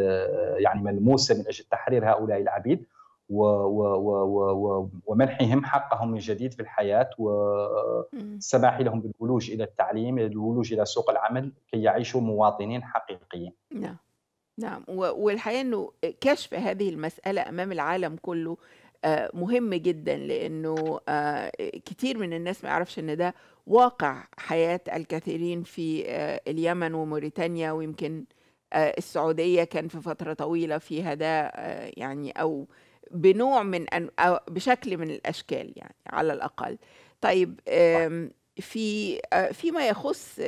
Speaker 2: يعني ملموسه من اجل تحرير هؤلاء العبيد و و و ومنحهم حقهم من جديد في الحياة والسماح لهم بالولوج إلى التعليم الولوج إلى سوق العمل كي يعيشوا مواطنين حقيقيين
Speaker 1: نعم. نعم والحقيقة إنه كشف هذه المسألة أمام العالم كله آه، مهم جدا لأنه كثير آه، كتير من الناس ما يعرفش إن ده واقع حياة الكثيرين في آه، اليمن وموريتانيا ويمكن السعودية كان في فترة طويلة فيها ده يعني أو بنوع من أن أو بشكل من الأشكال يعني على الأقل طيب في فيما يخص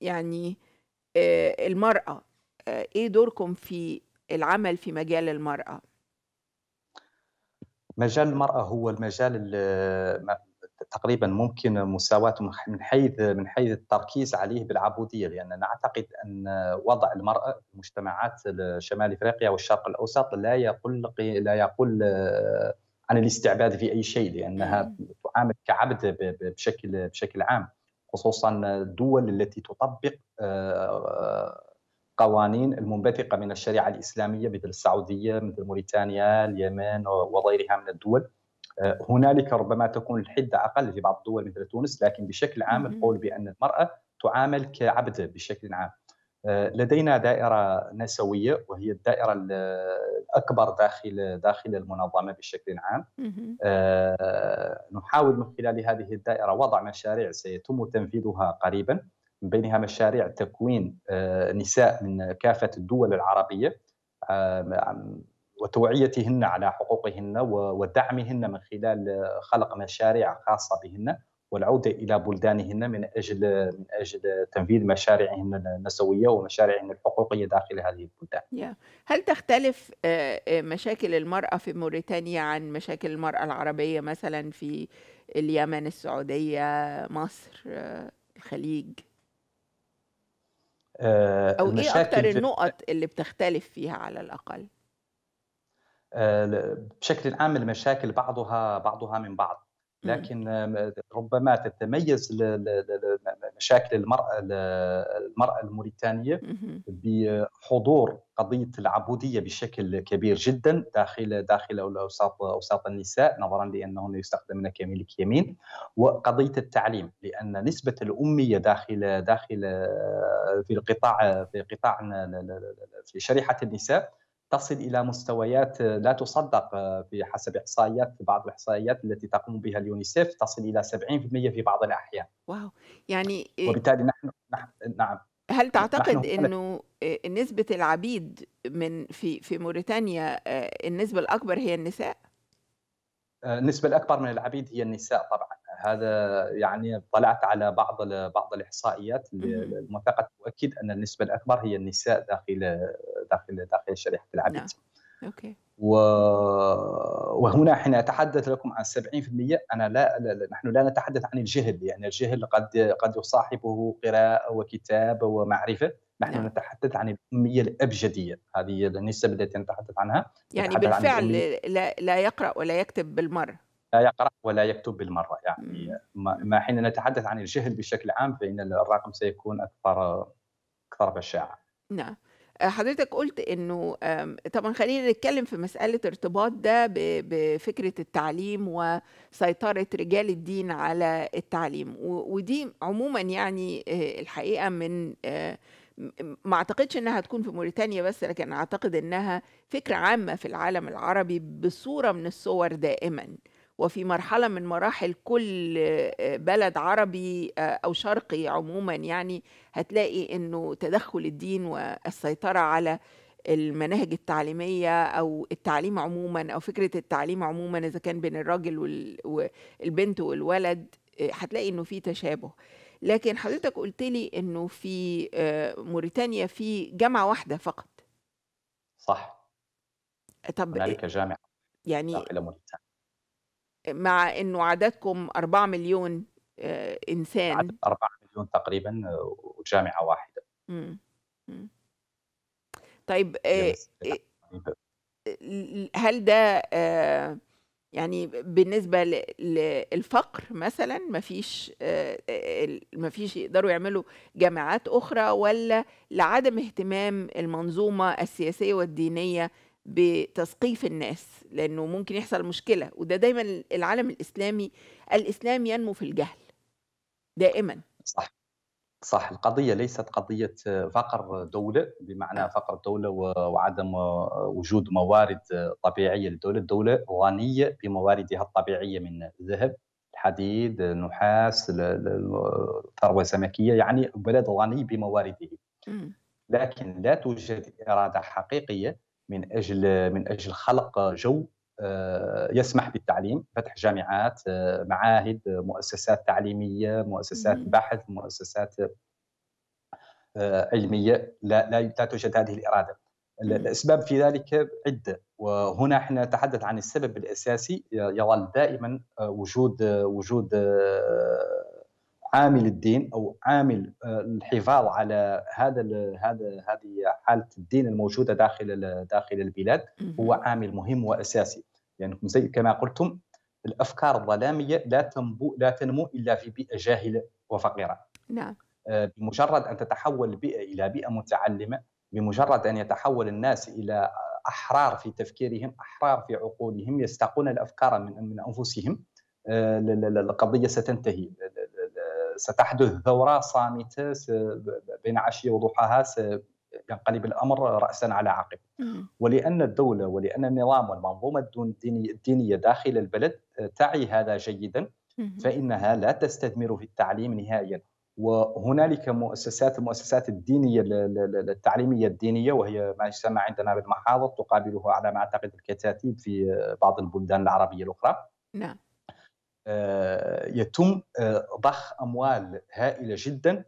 Speaker 1: يعني المرأة آه، ايه دوركم في العمل في مجال المراه
Speaker 2: مجال المراه هو المجال تقريبا ممكن مساواة من حيث من حيث التركيز عليه بالعبوديه لان نعتقد ان وضع المراه في مجتمعات شمال افريقيا والشرق الاوسط لا يقل لا يقل آه، عن الاستعباد في اي شيء لانها تعامل كعبد بشكل بشكل عام خصوصا الدول التي تطبق آه، قوانين المنبثقه من الشريعه الاسلاميه مثل السعوديه مثل موريتانيا اليمن وغيرها من الدول آه، هنالك ربما تكون الحده اقل في بعض الدول مثل تونس لكن بشكل عام القول بان المراه تعامل كعبد بشكل عام آه، لدينا دائره نسويه وهي الدائره الاكبر داخل داخل المنظمه بشكل عام آه، نحاول من خلال هذه الدائره وضع مشاريع سيتم تنفيذها قريبا من بينها مشاريع تكوين آه، نساء من كافة الدول العربية آه، وتوعيتهن على حقوقهن ودعمهن من خلال خلق مشاريع خاصة بهن والعودة إلى بلدانهن من أجل من أجل تنفيذ مشاريعهن النسوية ومشاريعهن الحقوقية داخل هذه
Speaker 1: البلدان. هل تختلف آه، مشاكل المرأة في موريتانيا عن مشاكل المرأة العربية مثلا في اليمن، السعودية، مصر، الخليج؟
Speaker 2: آه، او ايه اكتر النقط
Speaker 1: اللي بتختلف فيها على الاقل
Speaker 2: آه، بشكل عام المشاكل بعضها بعضها من بعض لكن ربما تتميز مشاكل المراه المراه الموريتانيه بحضور قضيه العبوديه بشكل كبير جدا داخل داخل اوساط اوساط النساء نظرا لانهن يستخدمن كملك يمين وقضيه التعليم لان نسبه الاميه داخل داخل آه، في القطاع في قطاع في شريحه النساء تصل الى مستويات آه، لا تصدق آه، بحسب احصائيات بعض الاحصائيات التي تقوم بها اليونيسيف تصل الى 70% في بعض الاحيان.
Speaker 1: واو يعني آه، وبالتالي
Speaker 2: نحن, نحن نعم
Speaker 1: هل تعتقد انه نسبه العبيد من في في موريتانيا النسبه الاكبر هي النساء؟
Speaker 2: النسبه الاكبر من العبيد هي النساء طبعا هذا يعني طلعت على بعض بعض الاحصائيات الموثقه تؤكد ان النسبه الاكبر هي النساء داخل داخل داخل شريحه العبيد نعم. اوكي و... وهنا حين اتحدث لكم عن 70% انا لا, لا نحن لا نتحدث عن الجهل يعني الجهل قد قد يصاحبه قراءه وكتاب ومعرفه نحن نعم. نتحدث عن الاميه الابجديه هذه النسب التي نتحدث عنها يعني نتحدث بالفعل عن
Speaker 1: لا, لا يقرا ولا يكتب بالمره
Speaker 2: لا يقرا ولا يكتب بالمره يعني ما حين نتحدث عن الجهل بشكل عام فان الرقم سيكون اكثر اكثر بشاعه
Speaker 1: نعم آه، حضرتك قلت انه طبعا خلينا نتكلم في مساله ارتباط ده بفكره التعليم وسيطره رجال الدين على التعليم ودي عموما يعني آه، الحقيقه من آه، ما اعتقدش انها تكون في موريتانيا بس لكن اعتقد انها فكره عامه في العالم العربي بصوره من الصور دائما وفي مرحله من مراحل كل آه، بلد عربي آه، او شرقي عموما يعني هتلاقي انه تدخل الدين والسيطره على المناهج التعليميه او التعليم عموما او فكره التعليم عموما اذا كان بين الراجل والبنت والولد آه، هتلاقي انه في تشابه لكن حضرتك قلت لي انه في موريتانيا في جامعه واحده فقط صح طب هنالك جامعه
Speaker 2: يعني داخل موريتانيا
Speaker 1: مع انه عددكم 4 مليون آه، انسان عدد
Speaker 2: 4 مليون تقريبا آه، وجامعه واحده
Speaker 1: مم. مم. طيب آه، يعني هل ده يعني بالنسبه للفقر مثلا مفيش مفيش يقدروا يعملوا جامعات اخرى ولا لعدم اهتمام المنظومه السياسيه والدينيه بتثقيف الناس لانه ممكن يحصل مشكله وده دايما العالم الاسلامي الاسلام ينمو في الجهل دائما صح
Speaker 2: صح القضية ليست قضية فقر دولة بمعنى نعم. فقر دولة وعدم وجود موارد طبيعية للدولة الدولة غنية بمواردها الطبيعية من الذهب الحديد النحاس الثروة السمكية يعني بلد غني بموارده لكن لا توجد إرادة حقيقية من اجل من اجل خلق جو آه، يسمح بالتعليم فتح جامعات آه، معاهد مؤسسات تعليميه مؤسسات بحث مؤسسات آه، علميه لا لا, توجد هذه الاراده الاسباب في ذلك عده وهنا احنا نتحدث عن السبب الاساسي يظل دائما وجود وجود عامل الدين او عامل آه، الحفاظ على هذا هذا هذه حاله الدين الموجوده داخل داخل البلاد هو عامل مهم واساسي لان يعني كما قلتم الافكار الظلاميه لا تنمو لا تنمو الا في بيئه جاهله وفقيره نعم آه، بمجرد ان تتحول البيئه الى بيئه متعلمه بمجرد ان يتحول الناس الى احرار في تفكيرهم احرار في عقولهم يستقون الافكار من من انفسهم آه، القضيه ستنتهي ستحدث ثوره صامته بين عشيه وضحاها سينقلب الامر راسا على عقب ولان الدوله ولان النظام والمنظومه الدينيه داخل البلد آه، تعي هذا جيدا فانها لا تستثمر في التعليم نهائيا وهنالك مؤسسات المؤسسات الدينيه التعليميه الدينيه وهي ما يسمى عندنا بالمحاضر تقابلها على ما اعتقد الكتاتيب في آه، بعض البلدان العربيه الاخرى نعم آه، يتم آه، ضخ اموال هائله جدا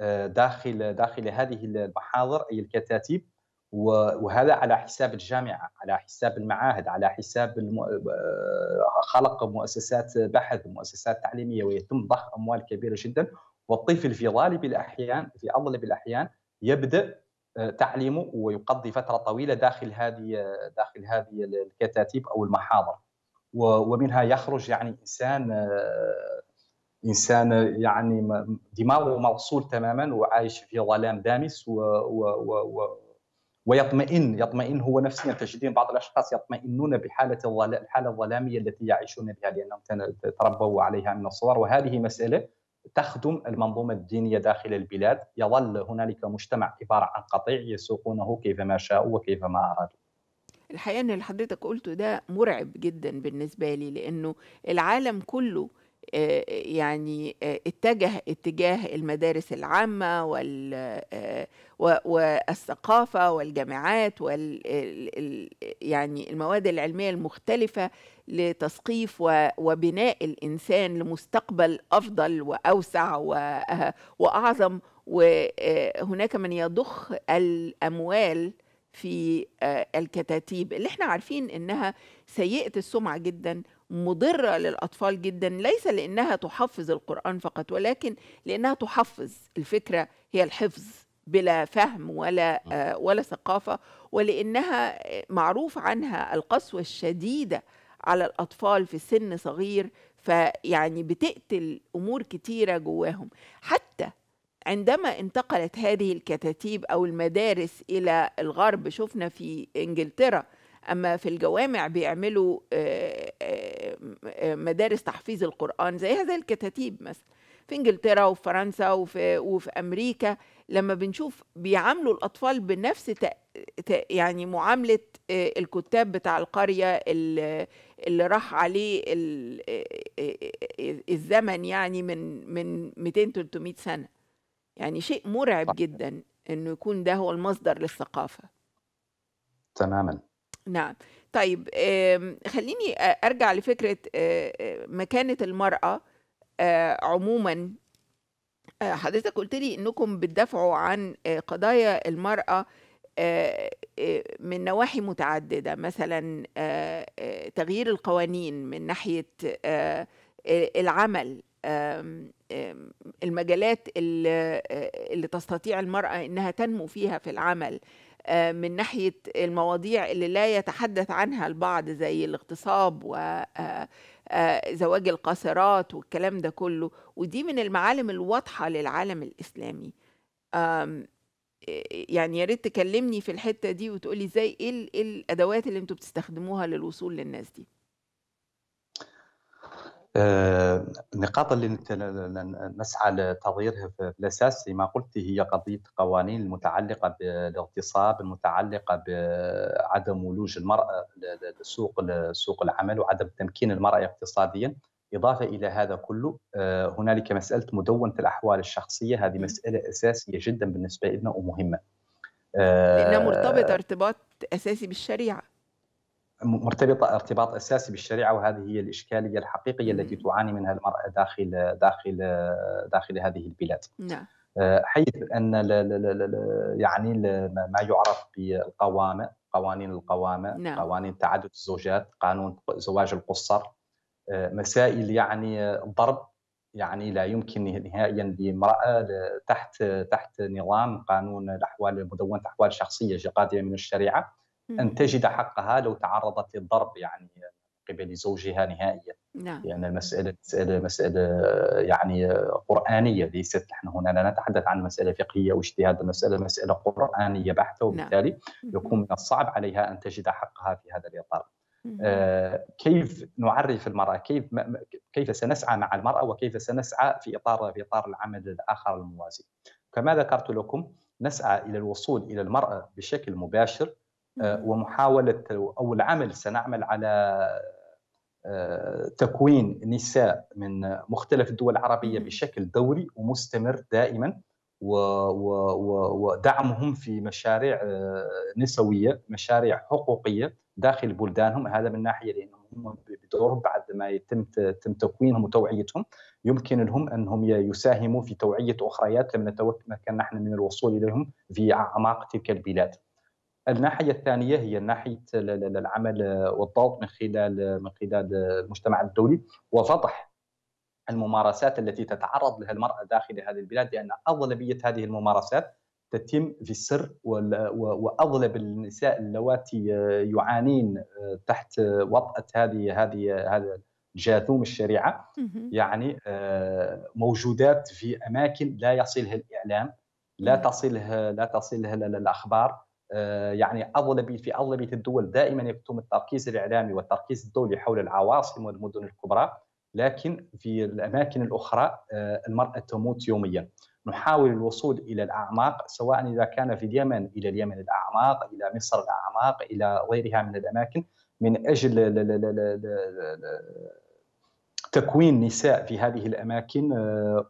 Speaker 2: آه، داخل داخل هذه المحاضر اي الكتاتيب وهذا على حساب الجامعه على حساب المعاهد على حساب خلق مؤسسات بحث مؤسسات تعليميه ويتم ضخ اموال كبيره جدا والطفل في غالب الاحيان في اغلب الاحيان يبدا تعليمه ويقضي فتره طويله داخل هذه داخل هذه الكتاتيب او المحاضر ومنها يخرج يعني انسان آه، انسان يعني دماغه مغسول تماما وعايش في ظلام دامس و, و, و, و ويطمئن يطمئن هو نفسيا تجدين بعض الاشخاص يطمئنون بحاله الحاله الظلاميه التي يعيشون بها لانهم تربوا عليها من الصغر وهذه مساله تخدم المنظومه الدينيه داخل البلاد يظل هنالك مجتمع عباره عن قطيع يسوقونه كيفما شاءوا وكيفما ارادوا
Speaker 1: الحقيقة إن اللي حضرتك قلته ده مرعب جدا بالنسبة لي لأنه العالم كله آه، يعني آه، اتجه اتجاه المدارس العامة آه، والثقافة والجامعات وال يعني المواد العلمية المختلفة لتثقيف وبناء الإنسان لمستقبل أفضل وأوسع وأعظم وهناك من يضخ الأموال في آه، الكتاتيب اللي احنا عارفين انها سيئه السمعه جدا مضره للاطفال جدا ليس لانها تحفظ القران فقط ولكن لانها تحفظ الفكره هي الحفظ بلا فهم ولا آه، ولا ثقافه ولانها آه، معروف عنها القسوه الشديده على الاطفال في سن صغير فيعني بتقتل امور كتيره جواهم حتى عندما انتقلت هذه الكتاتيب أو المدارس إلى الغرب شفنا في إنجلترا أما في الجوامع بيعملوا آه، آه، آه، مدارس تحفيظ القرآن زي الكتاتيب مثلا في إنجلترا وفي فرنسا وفي, وفي أمريكا لما بنشوف بيعاملوا الأطفال بنفس يعني معاملة الكتاب بتاع القرية اللي راح عليه الزمن يعني من من 200 300 سنه يعني شيء مرعب صح. جدا انه يكون ده هو المصدر للثقافه تماما نعم طيب خليني ارجع لفكره مكانه المراه عموما حضرتك قلت لي انكم بتدافعوا عن قضايا المراه من نواحي متعدده مثلا تغيير القوانين من ناحيه العمل المجالات اللي, آه، اللي تستطيع المرأة إنها تنمو فيها في العمل من ناحية المواضيع اللي لا يتحدث عنها البعض زي الاغتصاب وزواج آه، آه، القاصرات والكلام ده كله ودي من المعالم الواضحة للعالم الإسلامي يعني يا ريت تكلمني في الحتة دي وتقولي ازاي إيه, إيه الأدوات اللي أنتوا بتستخدموها للوصول للناس دي
Speaker 2: النقاط آه، اللي نسعى لتظهيرها في الاساس ما قلت هي قضيه قوانين المتعلقه بالاغتصاب المتعلقه بعدم ولوج المراه لسوق سوق العمل وعدم تمكين المراه اقتصاديا اضافه الى هذا كله آه، هنالك مساله مدونه الاحوال الشخصيه هذه مساله اساسيه جدا بالنسبه لنا ومهمه لانها آه، مرتبطه
Speaker 1: ارتباط اساسي بالشريعه
Speaker 2: مرتبطه ارتباط اساسي بالشريعه وهذه هي الاشكاليه الحقيقيه التي تعاني منها المراه داخل داخل داخل هذه البلاد. نعم. آه، حيث ان لا لا لا لا يعني ما يعرف بالقوامه قوانين القوامه نعم. قوانين تعدد الزوجات قانون زواج القصر آه، مسائل يعني ضرب يعني لا يمكن نهائيا لامراه تحت تحت نظام قانون الاحوال مدونه احوال شخصيه قادمه من الشريعه أن تجد حقها لو تعرضت للضرب يعني قبل زوجها نهائيا نعم. لأن المسألة مسألة مسألة يعني قرآنية ليست نحن هنا لا نتحدث عن مسألة فقهية واجتهاد المسألة مسألة قرآنية بحتة نعم. وبالتالي نعم. يكون من الصعب عليها أن تجد حقها في هذا الإطار آه كيف نعرف المرأة كيف كيف سنسعى مع المرأة وكيف سنسعى في إطار في إطار العمل الآخر الموازي كما ذكرت لكم نسعى إلى الوصول إلى المرأة بشكل مباشر آه، ومحاوله او العمل سنعمل على آه، تكوين نساء من مختلف الدول العربيه بشكل دوري ومستمر دائما ودعمهم في مشاريع آه، نسويه، مشاريع حقوقيه داخل بلدانهم هذا من ناحيه لانهم هم بدورهم بعد ما يتم تم تكوينهم وتوعيتهم يمكن لهم انهم يساهموا في توعيه اخريات لم نتمكن نحن من الوصول اليهم في اعماق تلك البلاد. الناحيه الثانيه هي ناحيه العمل والضغط من خلال من خلال المجتمع الدولي وفضح الممارسات التي تتعرض لها المراه داخل هذه البلاد لان اغلبيه هذه الممارسات تتم في السر واغلب النساء اللواتي يعانين تحت وطأة هذه هذه هذا جاثوم الشريعه يعني آه، موجودات في اماكن لا يصلها الاعلام لا تصلها لا تصلها الاخبار آه، يعني اغلبيه في اغلبيه الدول دائما يتم التركيز الاعلامي والتركيز الدولي حول العواصم والمدن الكبرى لكن في الاماكن الاخرى آه، المراه تموت يوميا نحاول الوصول الى الاعماق سواء اذا كان في اليمن الى اليمن الاعماق الى مصر الاعماق الى غيرها من الاماكن من اجل تكوين نساء في هذه الاماكن آه،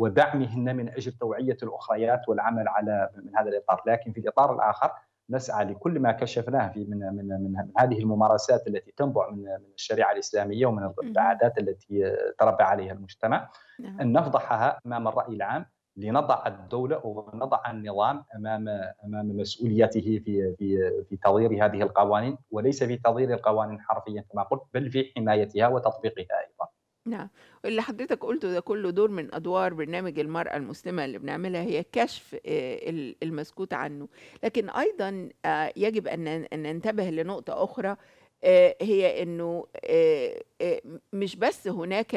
Speaker 2: ودعمهن من اجل توعيه الاخريات والعمل على من هذا الاطار، لكن في الاطار الاخر نسعى لكل ما كشفناه في من من من, هذه الممارسات التي تنبع من من الشريعه الاسلاميه ومن العادات التي تربى عليها المجتمع نعم. ان نفضحها امام الراي العام لنضع الدولة ونضع النظام أمام أمام مسؤوليته في في في تطوير هذه القوانين وليس في تطوير القوانين حرفيا كما قلت بل في حمايتها وتطبيقها أيضا.
Speaker 1: نعم اللي حضرتك قلته ده كله دور من ادوار برنامج المراه المسلمه اللي بنعملها هي كشف آه، المسكوت عنه لكن ايضا آه، يجب ان ننتبه لنقطه اخرى آه، هي انه مش بس هناك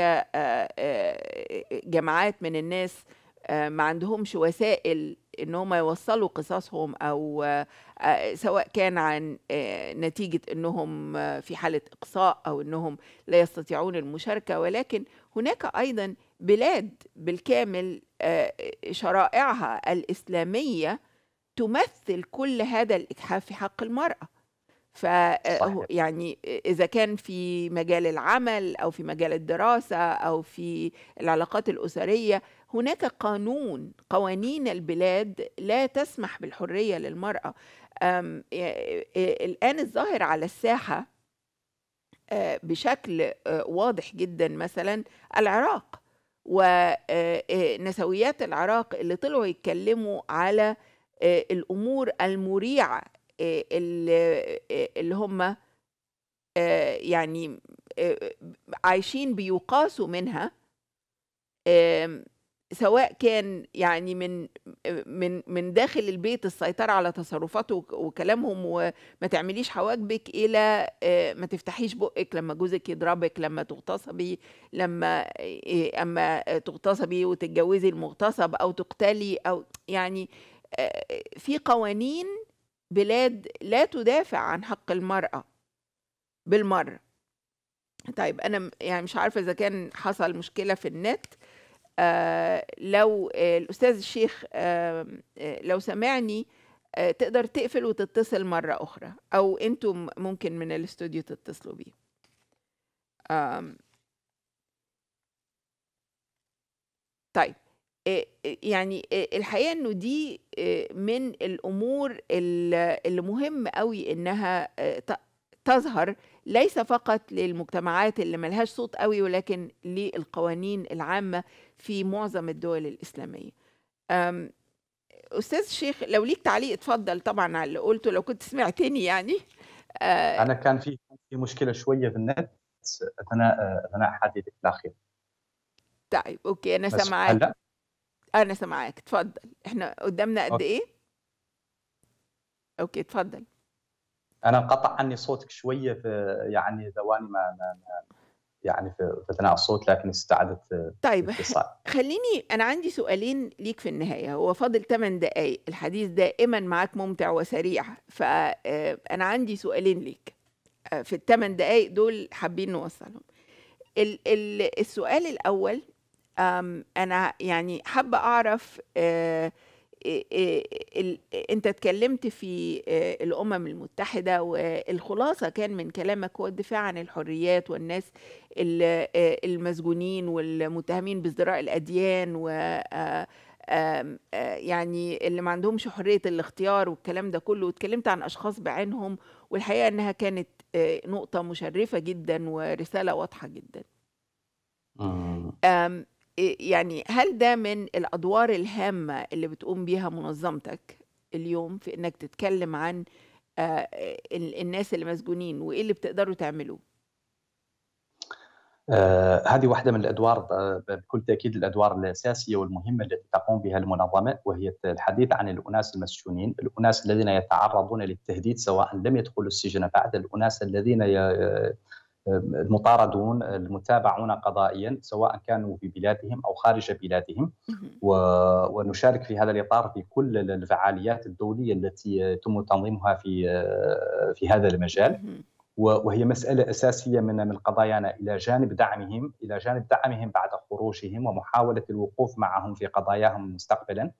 Speaker 1: جماعات من الناس آه، ما عندهمش وسائل ان هم يوصلوا قصصهم او آه، سواء كان عن آه، نتيجه انهم في حاله اقصاء او انهم لا يستطيعون المشاركه ولكن هناك ايضا بلاد بالكامل شرائعها الاسلاميه تمثل كل هذا الاجحاف في حق المراه ف آه، يعني اذا كان في مجال العمل او في مجال الدراسه او في العلاقات الاسريه هناك قانون قوانين البلاد لا تسمح بالحريه للمراه آه، الان الظاهر على الساحه آه، بشكل واضح جدا مثلا العراق ونسويات العراق اللي طلعوا يتكلموا على الامور المريعه آه، اللي هم آه، يعني آه، عايشين بيقاسوا منها سواء كان يعني من من من داخل البيت السيطره على تصرفاته وكلامهم وما تعمليش حواجبك الى ما تفتحيش بقك لما جوزك يضربك لما تغتصبي لما اما تغتصبي وتتجوزي المغتصب او تقتلي او يعني في قوانين بلاد لا تدافع عن حق المرأة بالمرة طيب أنا يعني مش عارفة إذا كان حصل مشكلة في النت آه لو آه الأستاذ الشيخ آه لو سمعني آه تقدر تقفل وتتصل مرة أخرى أو أنتم ممكن من الاستوديو تتصلوا بيه آه طيب آه، آه، يعني آه، الحقيقه انه دي من الامور اللي مهم قوي انها تظهر ليس فقط للمجتمعات اللي ملهاش صوت قوي ولكن للقوانين العامه في معظم الدول الاسلاميه استاذ الشيخ لو ليك تعليق اتفضل طبعا على اللي قلته لو كنت سمعتني يعني انا كان
Speaker 2: في في مشكله شويه في النت اثناء اثناء حديثك الاخير
Speaker 1: طيب اوكي انا سامعاك انا سامعاك اتفضل احنا قدامنا قد أوكي. ايه
Speaker 2: اوكي اتفضل انا انقطع عني صوتك شويه في يعني ثواني ما, ما, ما يعني في اثناء الصوت لكن استعدت طيب
Speaker 1: خليني انا عندي سؤالين ليك في النهايه هو فاضل 8 دقائق الحديث دائما معاك ممتع وسريع فانا آه، عندي سؤالين ليك آه، في الثمان دقائق دول حابين نوصلهم السؤال الاول أم انا يعني حابه اعرف آه، انت اتكلمت في آه، الامم المتحده والخلاصه كان من كلامك هو الدفاع عن الحريات والناس آه، المسجونين والمتهمين بازدراء الاديان و يعني اللي ما عندهمش حريه الاختيار والكلام ده كله واتكلمت عن اشخاص بعينهم والحقيقه انها كانت نقطه مشرفه جدا ورساله واضحه جدا يعني هل ده من الادوار الهامه اللي بتقوم بيها منظمتك اليوم في انك تتكلم عن آه، آه، الناس اللي مسجونين وايه اللي بتقدروا تعملوه
Speaker 2: آه، هذه واحدة من الأدوار بكل تأكيد الأدوار الأساسية والمهمة التي تقوم بها المنظمة وهي الحديث عن الأناس المسجونين الأناس الذين يتعرضون للتهديد سواء لم يدخلوا السجن بعد الأناس الذين المطاردون المتابعون قضائيا سواء كانوا في بلادهم او خارج بلادهم ونشارك في هذا الاطار في كل الفعاليات الدوليه التي يتم تنظيمها في في هذا المجال وهي مساله اساسيه من من قضايانا الى جانب دعمهم الى جانب دعمهم بعد خروجهم ومحاوله الوقوف معهم في قضاياهم مستقبلا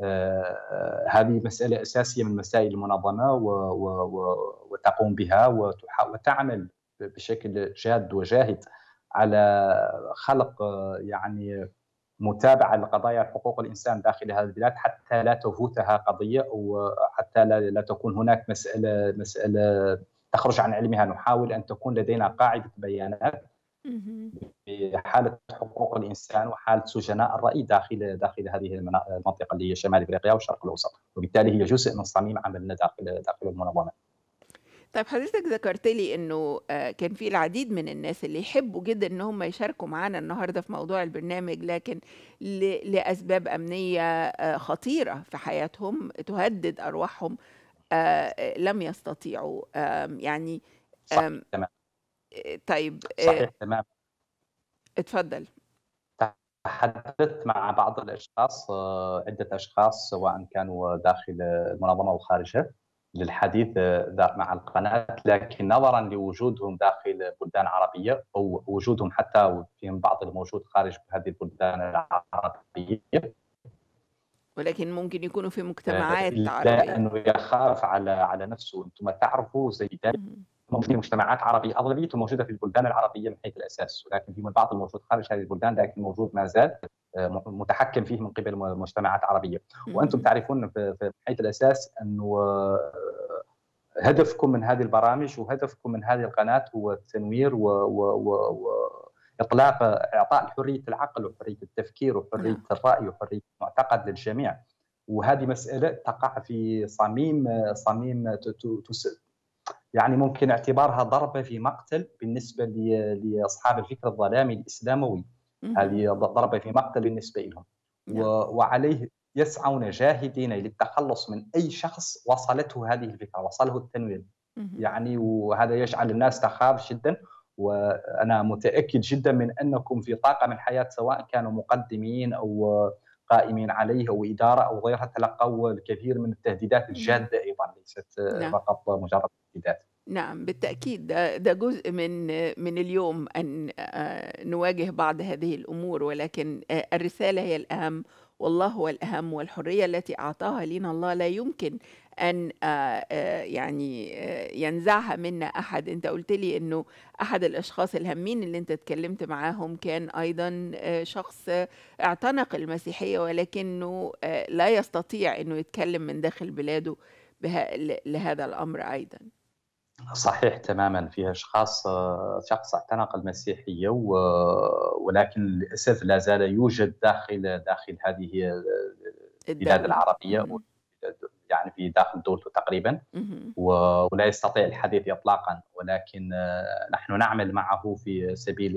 Speaker 2: آه، هذه مساله اساسيه من مسائل المنظمه و و و وتقوم بها وتعمل بشكل جاد وجاهد على خلق يعني متابعه لقضايا حقوق الانسان داخل هذه البلاد حتى لا تفوتها قضيه وحتى لا, لا تكون هناك مساله مساله تخرج عن علمها نحاول ان تكون لدينا قاعده بيانات بحاله حقوق الانسان وحاله سجناء الراي داخل داخل هذه المنطقه اللي هي شمال افريقيا والشرق الاوسط وبالتالي هي جزء من صميم عملنا داخل داخل المنظمه
Speaker 1: طيب حضرتك ذكرت لي إنه آه، كان في العديد من الناس اللي يحبوا جدًا إن هم يشاركوا معانا النهارده في موضوع البرنامج، لكن لأسباب أمنية آه، خطيرة في حياتهم تهدد أرواحهم آه، لم يستطيعوا يعني صحيح تمام
Speaker 2: طيب صحيح تمام اتفضل. تحدثت مع بعض الأشخاص عدة أشخاص سواء كانوا داخل المنظمة أو خارجها. للحديث آه، مع القناة لكن نظرا لوجودهم داخل بلدان عربية أو وجودهم حتى في بعض الموجود خارج هذه البلدان العربية
Speaker 1: ولكن ممكن يكونوا في مجتمعات آه، عربية
Speaker 2: لأنه يخاف على على نفسه أنتم تعرفوا زي ذلك ممكن مجتمعات عربية أغلبيته موجودة في البلدان العربية من حيث الأساس ولكن في بعض الموجود خارج هذه البلدان لكن موجود ما زال متحكم فيه من قبل مجتمعات عربيه وانتم تعرفون في حيث الاساس انه آه، هدفكم من هذه البرامج وهدفكم من هذه القناه هو التنوير و, و, و, و اطلاق اعطاء حريه العقل وحريه التفكير وحريه نعم. الراي وحريه المعتقد للجميع وهذه مساله تقع في صميم صميم يعني ممكن اعتبارها ضربه في مقتل بالنسبه لاصحاب الفكر الظلامي الاسلاموي هذه ضربة في مقتل بالنسبة لهم نعم. وعليه يسعون جاهدين للتخلص من أي شخص وصلته هذه الفكرة وصله التنوير يعني وهذا يجعل الناس تخاف جدا وأنا متأكد جدا من أنكم في طاقم الحياة سواء كانوا مقدمين أو قائمين عليه او اداره او غيرها تلقوا الكثير من التهديدات الجاده ايضا ليست نعم. فقط مجرد تهديدات.
Speaker 1: نعم بالتأكيد ده, ده جزء من من اليوم أن آه، نواجه بعض هذه الأمور ولكن آه، الرسالة هي الأهم والله هو الأهم والحرية التي أعطاها لنا الله لا يمكن أن آه، يعني ينزعها منا أحد أنت قلت لي أنه أحد الأشخاص الهامين اللي أنت اتكلمت معاهم كان أيضا شخص اعتنق المسيحية ولكنه لا يستطيع أنه يتكلم من داخل بلاده لهذا الأمر أيضاً
Speaker 2: صحيح تماما فيها اشخاص آه، شخص اعتنق المسيحيه آه، ولكن للاسف لا زال يوجد داخل داخل هذه آه، البلاد العربيه يعني في داخل دولته تقريبا ولا يستطيع الحديث اطلاقا ولكن نحن نعمل معه في سبيل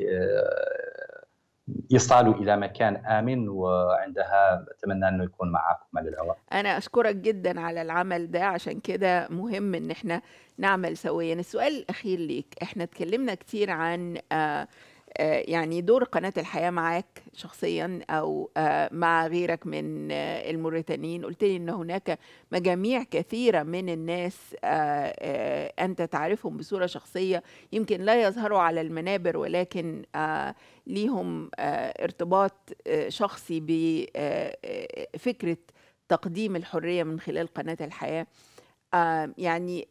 Speaker 2: يصلوا الى مكان امن وعندها اتمنى انه يكون معاكم على الهواء.
Speaker 1: انا اشكرك جدا على العمل ده عشان كده مهم ان احنا نعمل سويا. يعني السؤال الاخير ليك احنا اتكلمنا كتير عن آه آه، يعني دور قناة الحياة معك شخصيا أو آه، مع غيرك من آه، الموريتانيين قلت لي أن هناك مجاميع كثيرة من الناس أنت تعرفهم بصورة شخصية يمكن لا يظهروا على المنابر ولكن ليهم ارتباط شخصي بفكرة تقديم الحرية من خلال قناة الحياة يعني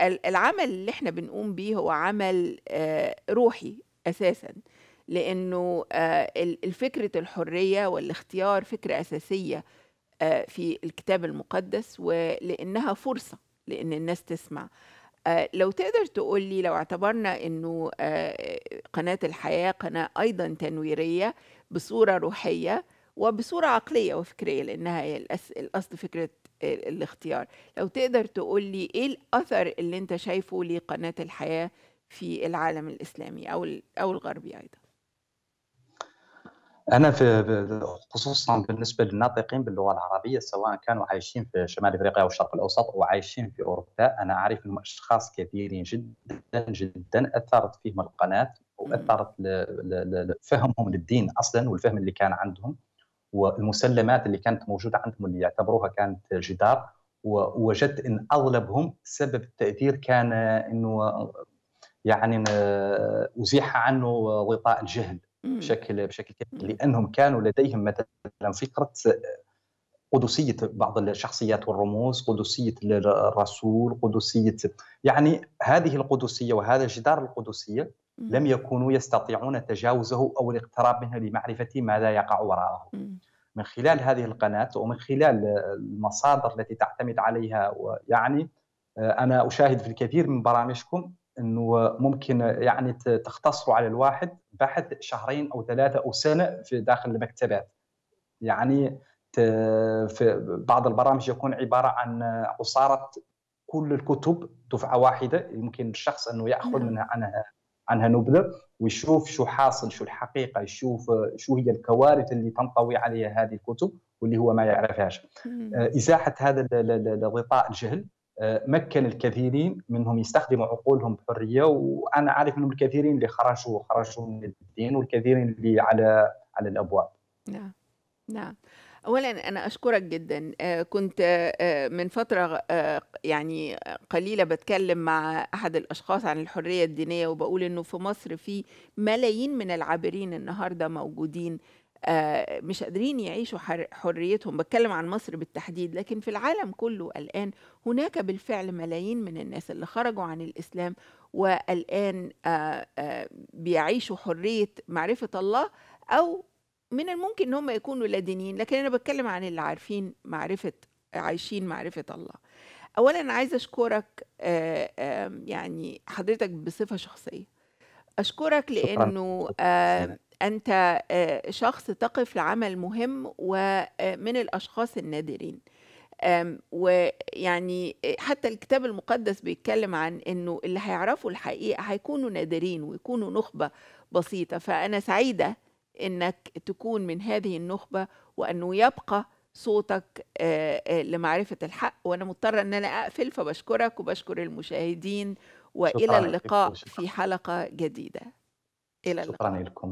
Speaker 1: العمل اللي احنا بنقوم به هو عمل روحي اساسا لانه آه، الفكره الحريه والاختيار فكره اساسيه آه، في الكتاب المقدس ولانها فرصه لان الناس تسمع آه، لو تقدر تقول لي لو اعتبرنا انه قناه الحياه قناه ايضا تنويريه بصوره روحيه وبصوره عقليه وفكريه لانها هي الاصل فكره الاختيار لو تقدر تقول لي ايه الاثر اللي انت شايفه لقناه الحياه في العالم الإسلامي أو أو الغربي أيضا
Speaker 2: أنا في خصوصا بالنسبة للناطقين باللغة العربية سواء كانوا عايشين في شمال أفريقيا أو الشرق الأوسط أو عايشين في أوروبا أنا أعرف أنهم أشخاص كثيرين جدا جدا أثرت فيهم القناة وأثرت فهمهم للدين أصلا والفهم اللي كان عندهم والمسلمات اللي كانت موجودة عندهم اللي يعتبروها كانت جدار ووجدت ان اغلبهم سبب التاثير كان انه يعني ازيح عنه غطاء الجهل بشكل بشكل كبير لانهم كانوا لديهم مثلا فكره قدسيه بعض الشخصيات والرموز، قدسيه الرسول، قدسيه يعني هذه القدسيه وهذا جدار القدسيه لم يكونوا يستطيعون تجاوزه او الاقتراب منه لمعرفه ماذا يقع وراءه. من خلال هذه القناه ومن خلال المصادر التي تعتمد عليها ويعني آه، انا اشاهد في الكثير من برامجكم انه ممكن يعني تختصروا على الواحد بحث شهرين او ثلاثه او سنه في داخل المكتبات يعني في بعض البرامج يكون عباره عن عصاره كل الكتب دفعه واحده يمكن الشخص انه ياخذ نعم. منها عنها عنها نبذه ويشوف شو حاصل شو الحقيقه يشوف شو هي الكوارث اللي تنطوي عليها هذه الكتب واللي هو ما يعرفهاش نعم. آه، ازاحه هذا الغطاء الجهل مكن الكثيرين منهم يستخدموا عقولهم بحريه وانا عارف منهم الكثيرين اللي خرجوا خرجوا من الدين والكثيرين اللي على على الابواب. نعم
Speaker 1: نعم اولا انا اشكرك جدا آه، كنت آه، آه، من فتره يعني قليله بتكلم مع احد الاشخاص عن الحريه الدينيه وبقول انه في مصر في ملايين من العابرين النهارده موجودين آه، مش قادرين يعيشوا حريتهم بتكلم عن مصر بالتحديد لكن في العالم كله الآن هناك بالفعل ملايين من الناس اللي خرجوا عن الإسلام والآن آه، آه، بيعيشوا حرية معرفة الله أو من الممكن ان هم يكونوا لا لكن انا بتكلم عن اللي عارفين معرفه عايشين معرفه الله اولا عايزه اشكرك يعني حضرتك بصفه شخصيه اشكرك لانه أنت شخص تقف لعمل مهم ومن الأشخاص النادرين آمم، ويعني حتى الكتاب المقدس بيتكلم عن انه اللي هيعرفوا الحقيقه هيكونوا نادرين ويكونوا نخبه بسيطه فانا سعيده انك تكون من هذه النخبه وانه يبقى صوتك لمعرفه الحق وانا مضطره ان انا اقفل فبشكرك وبشكر المشاهدين والى اللقاء في حلقه جديده الى اللقاء شكرا
Speaker 2: لكم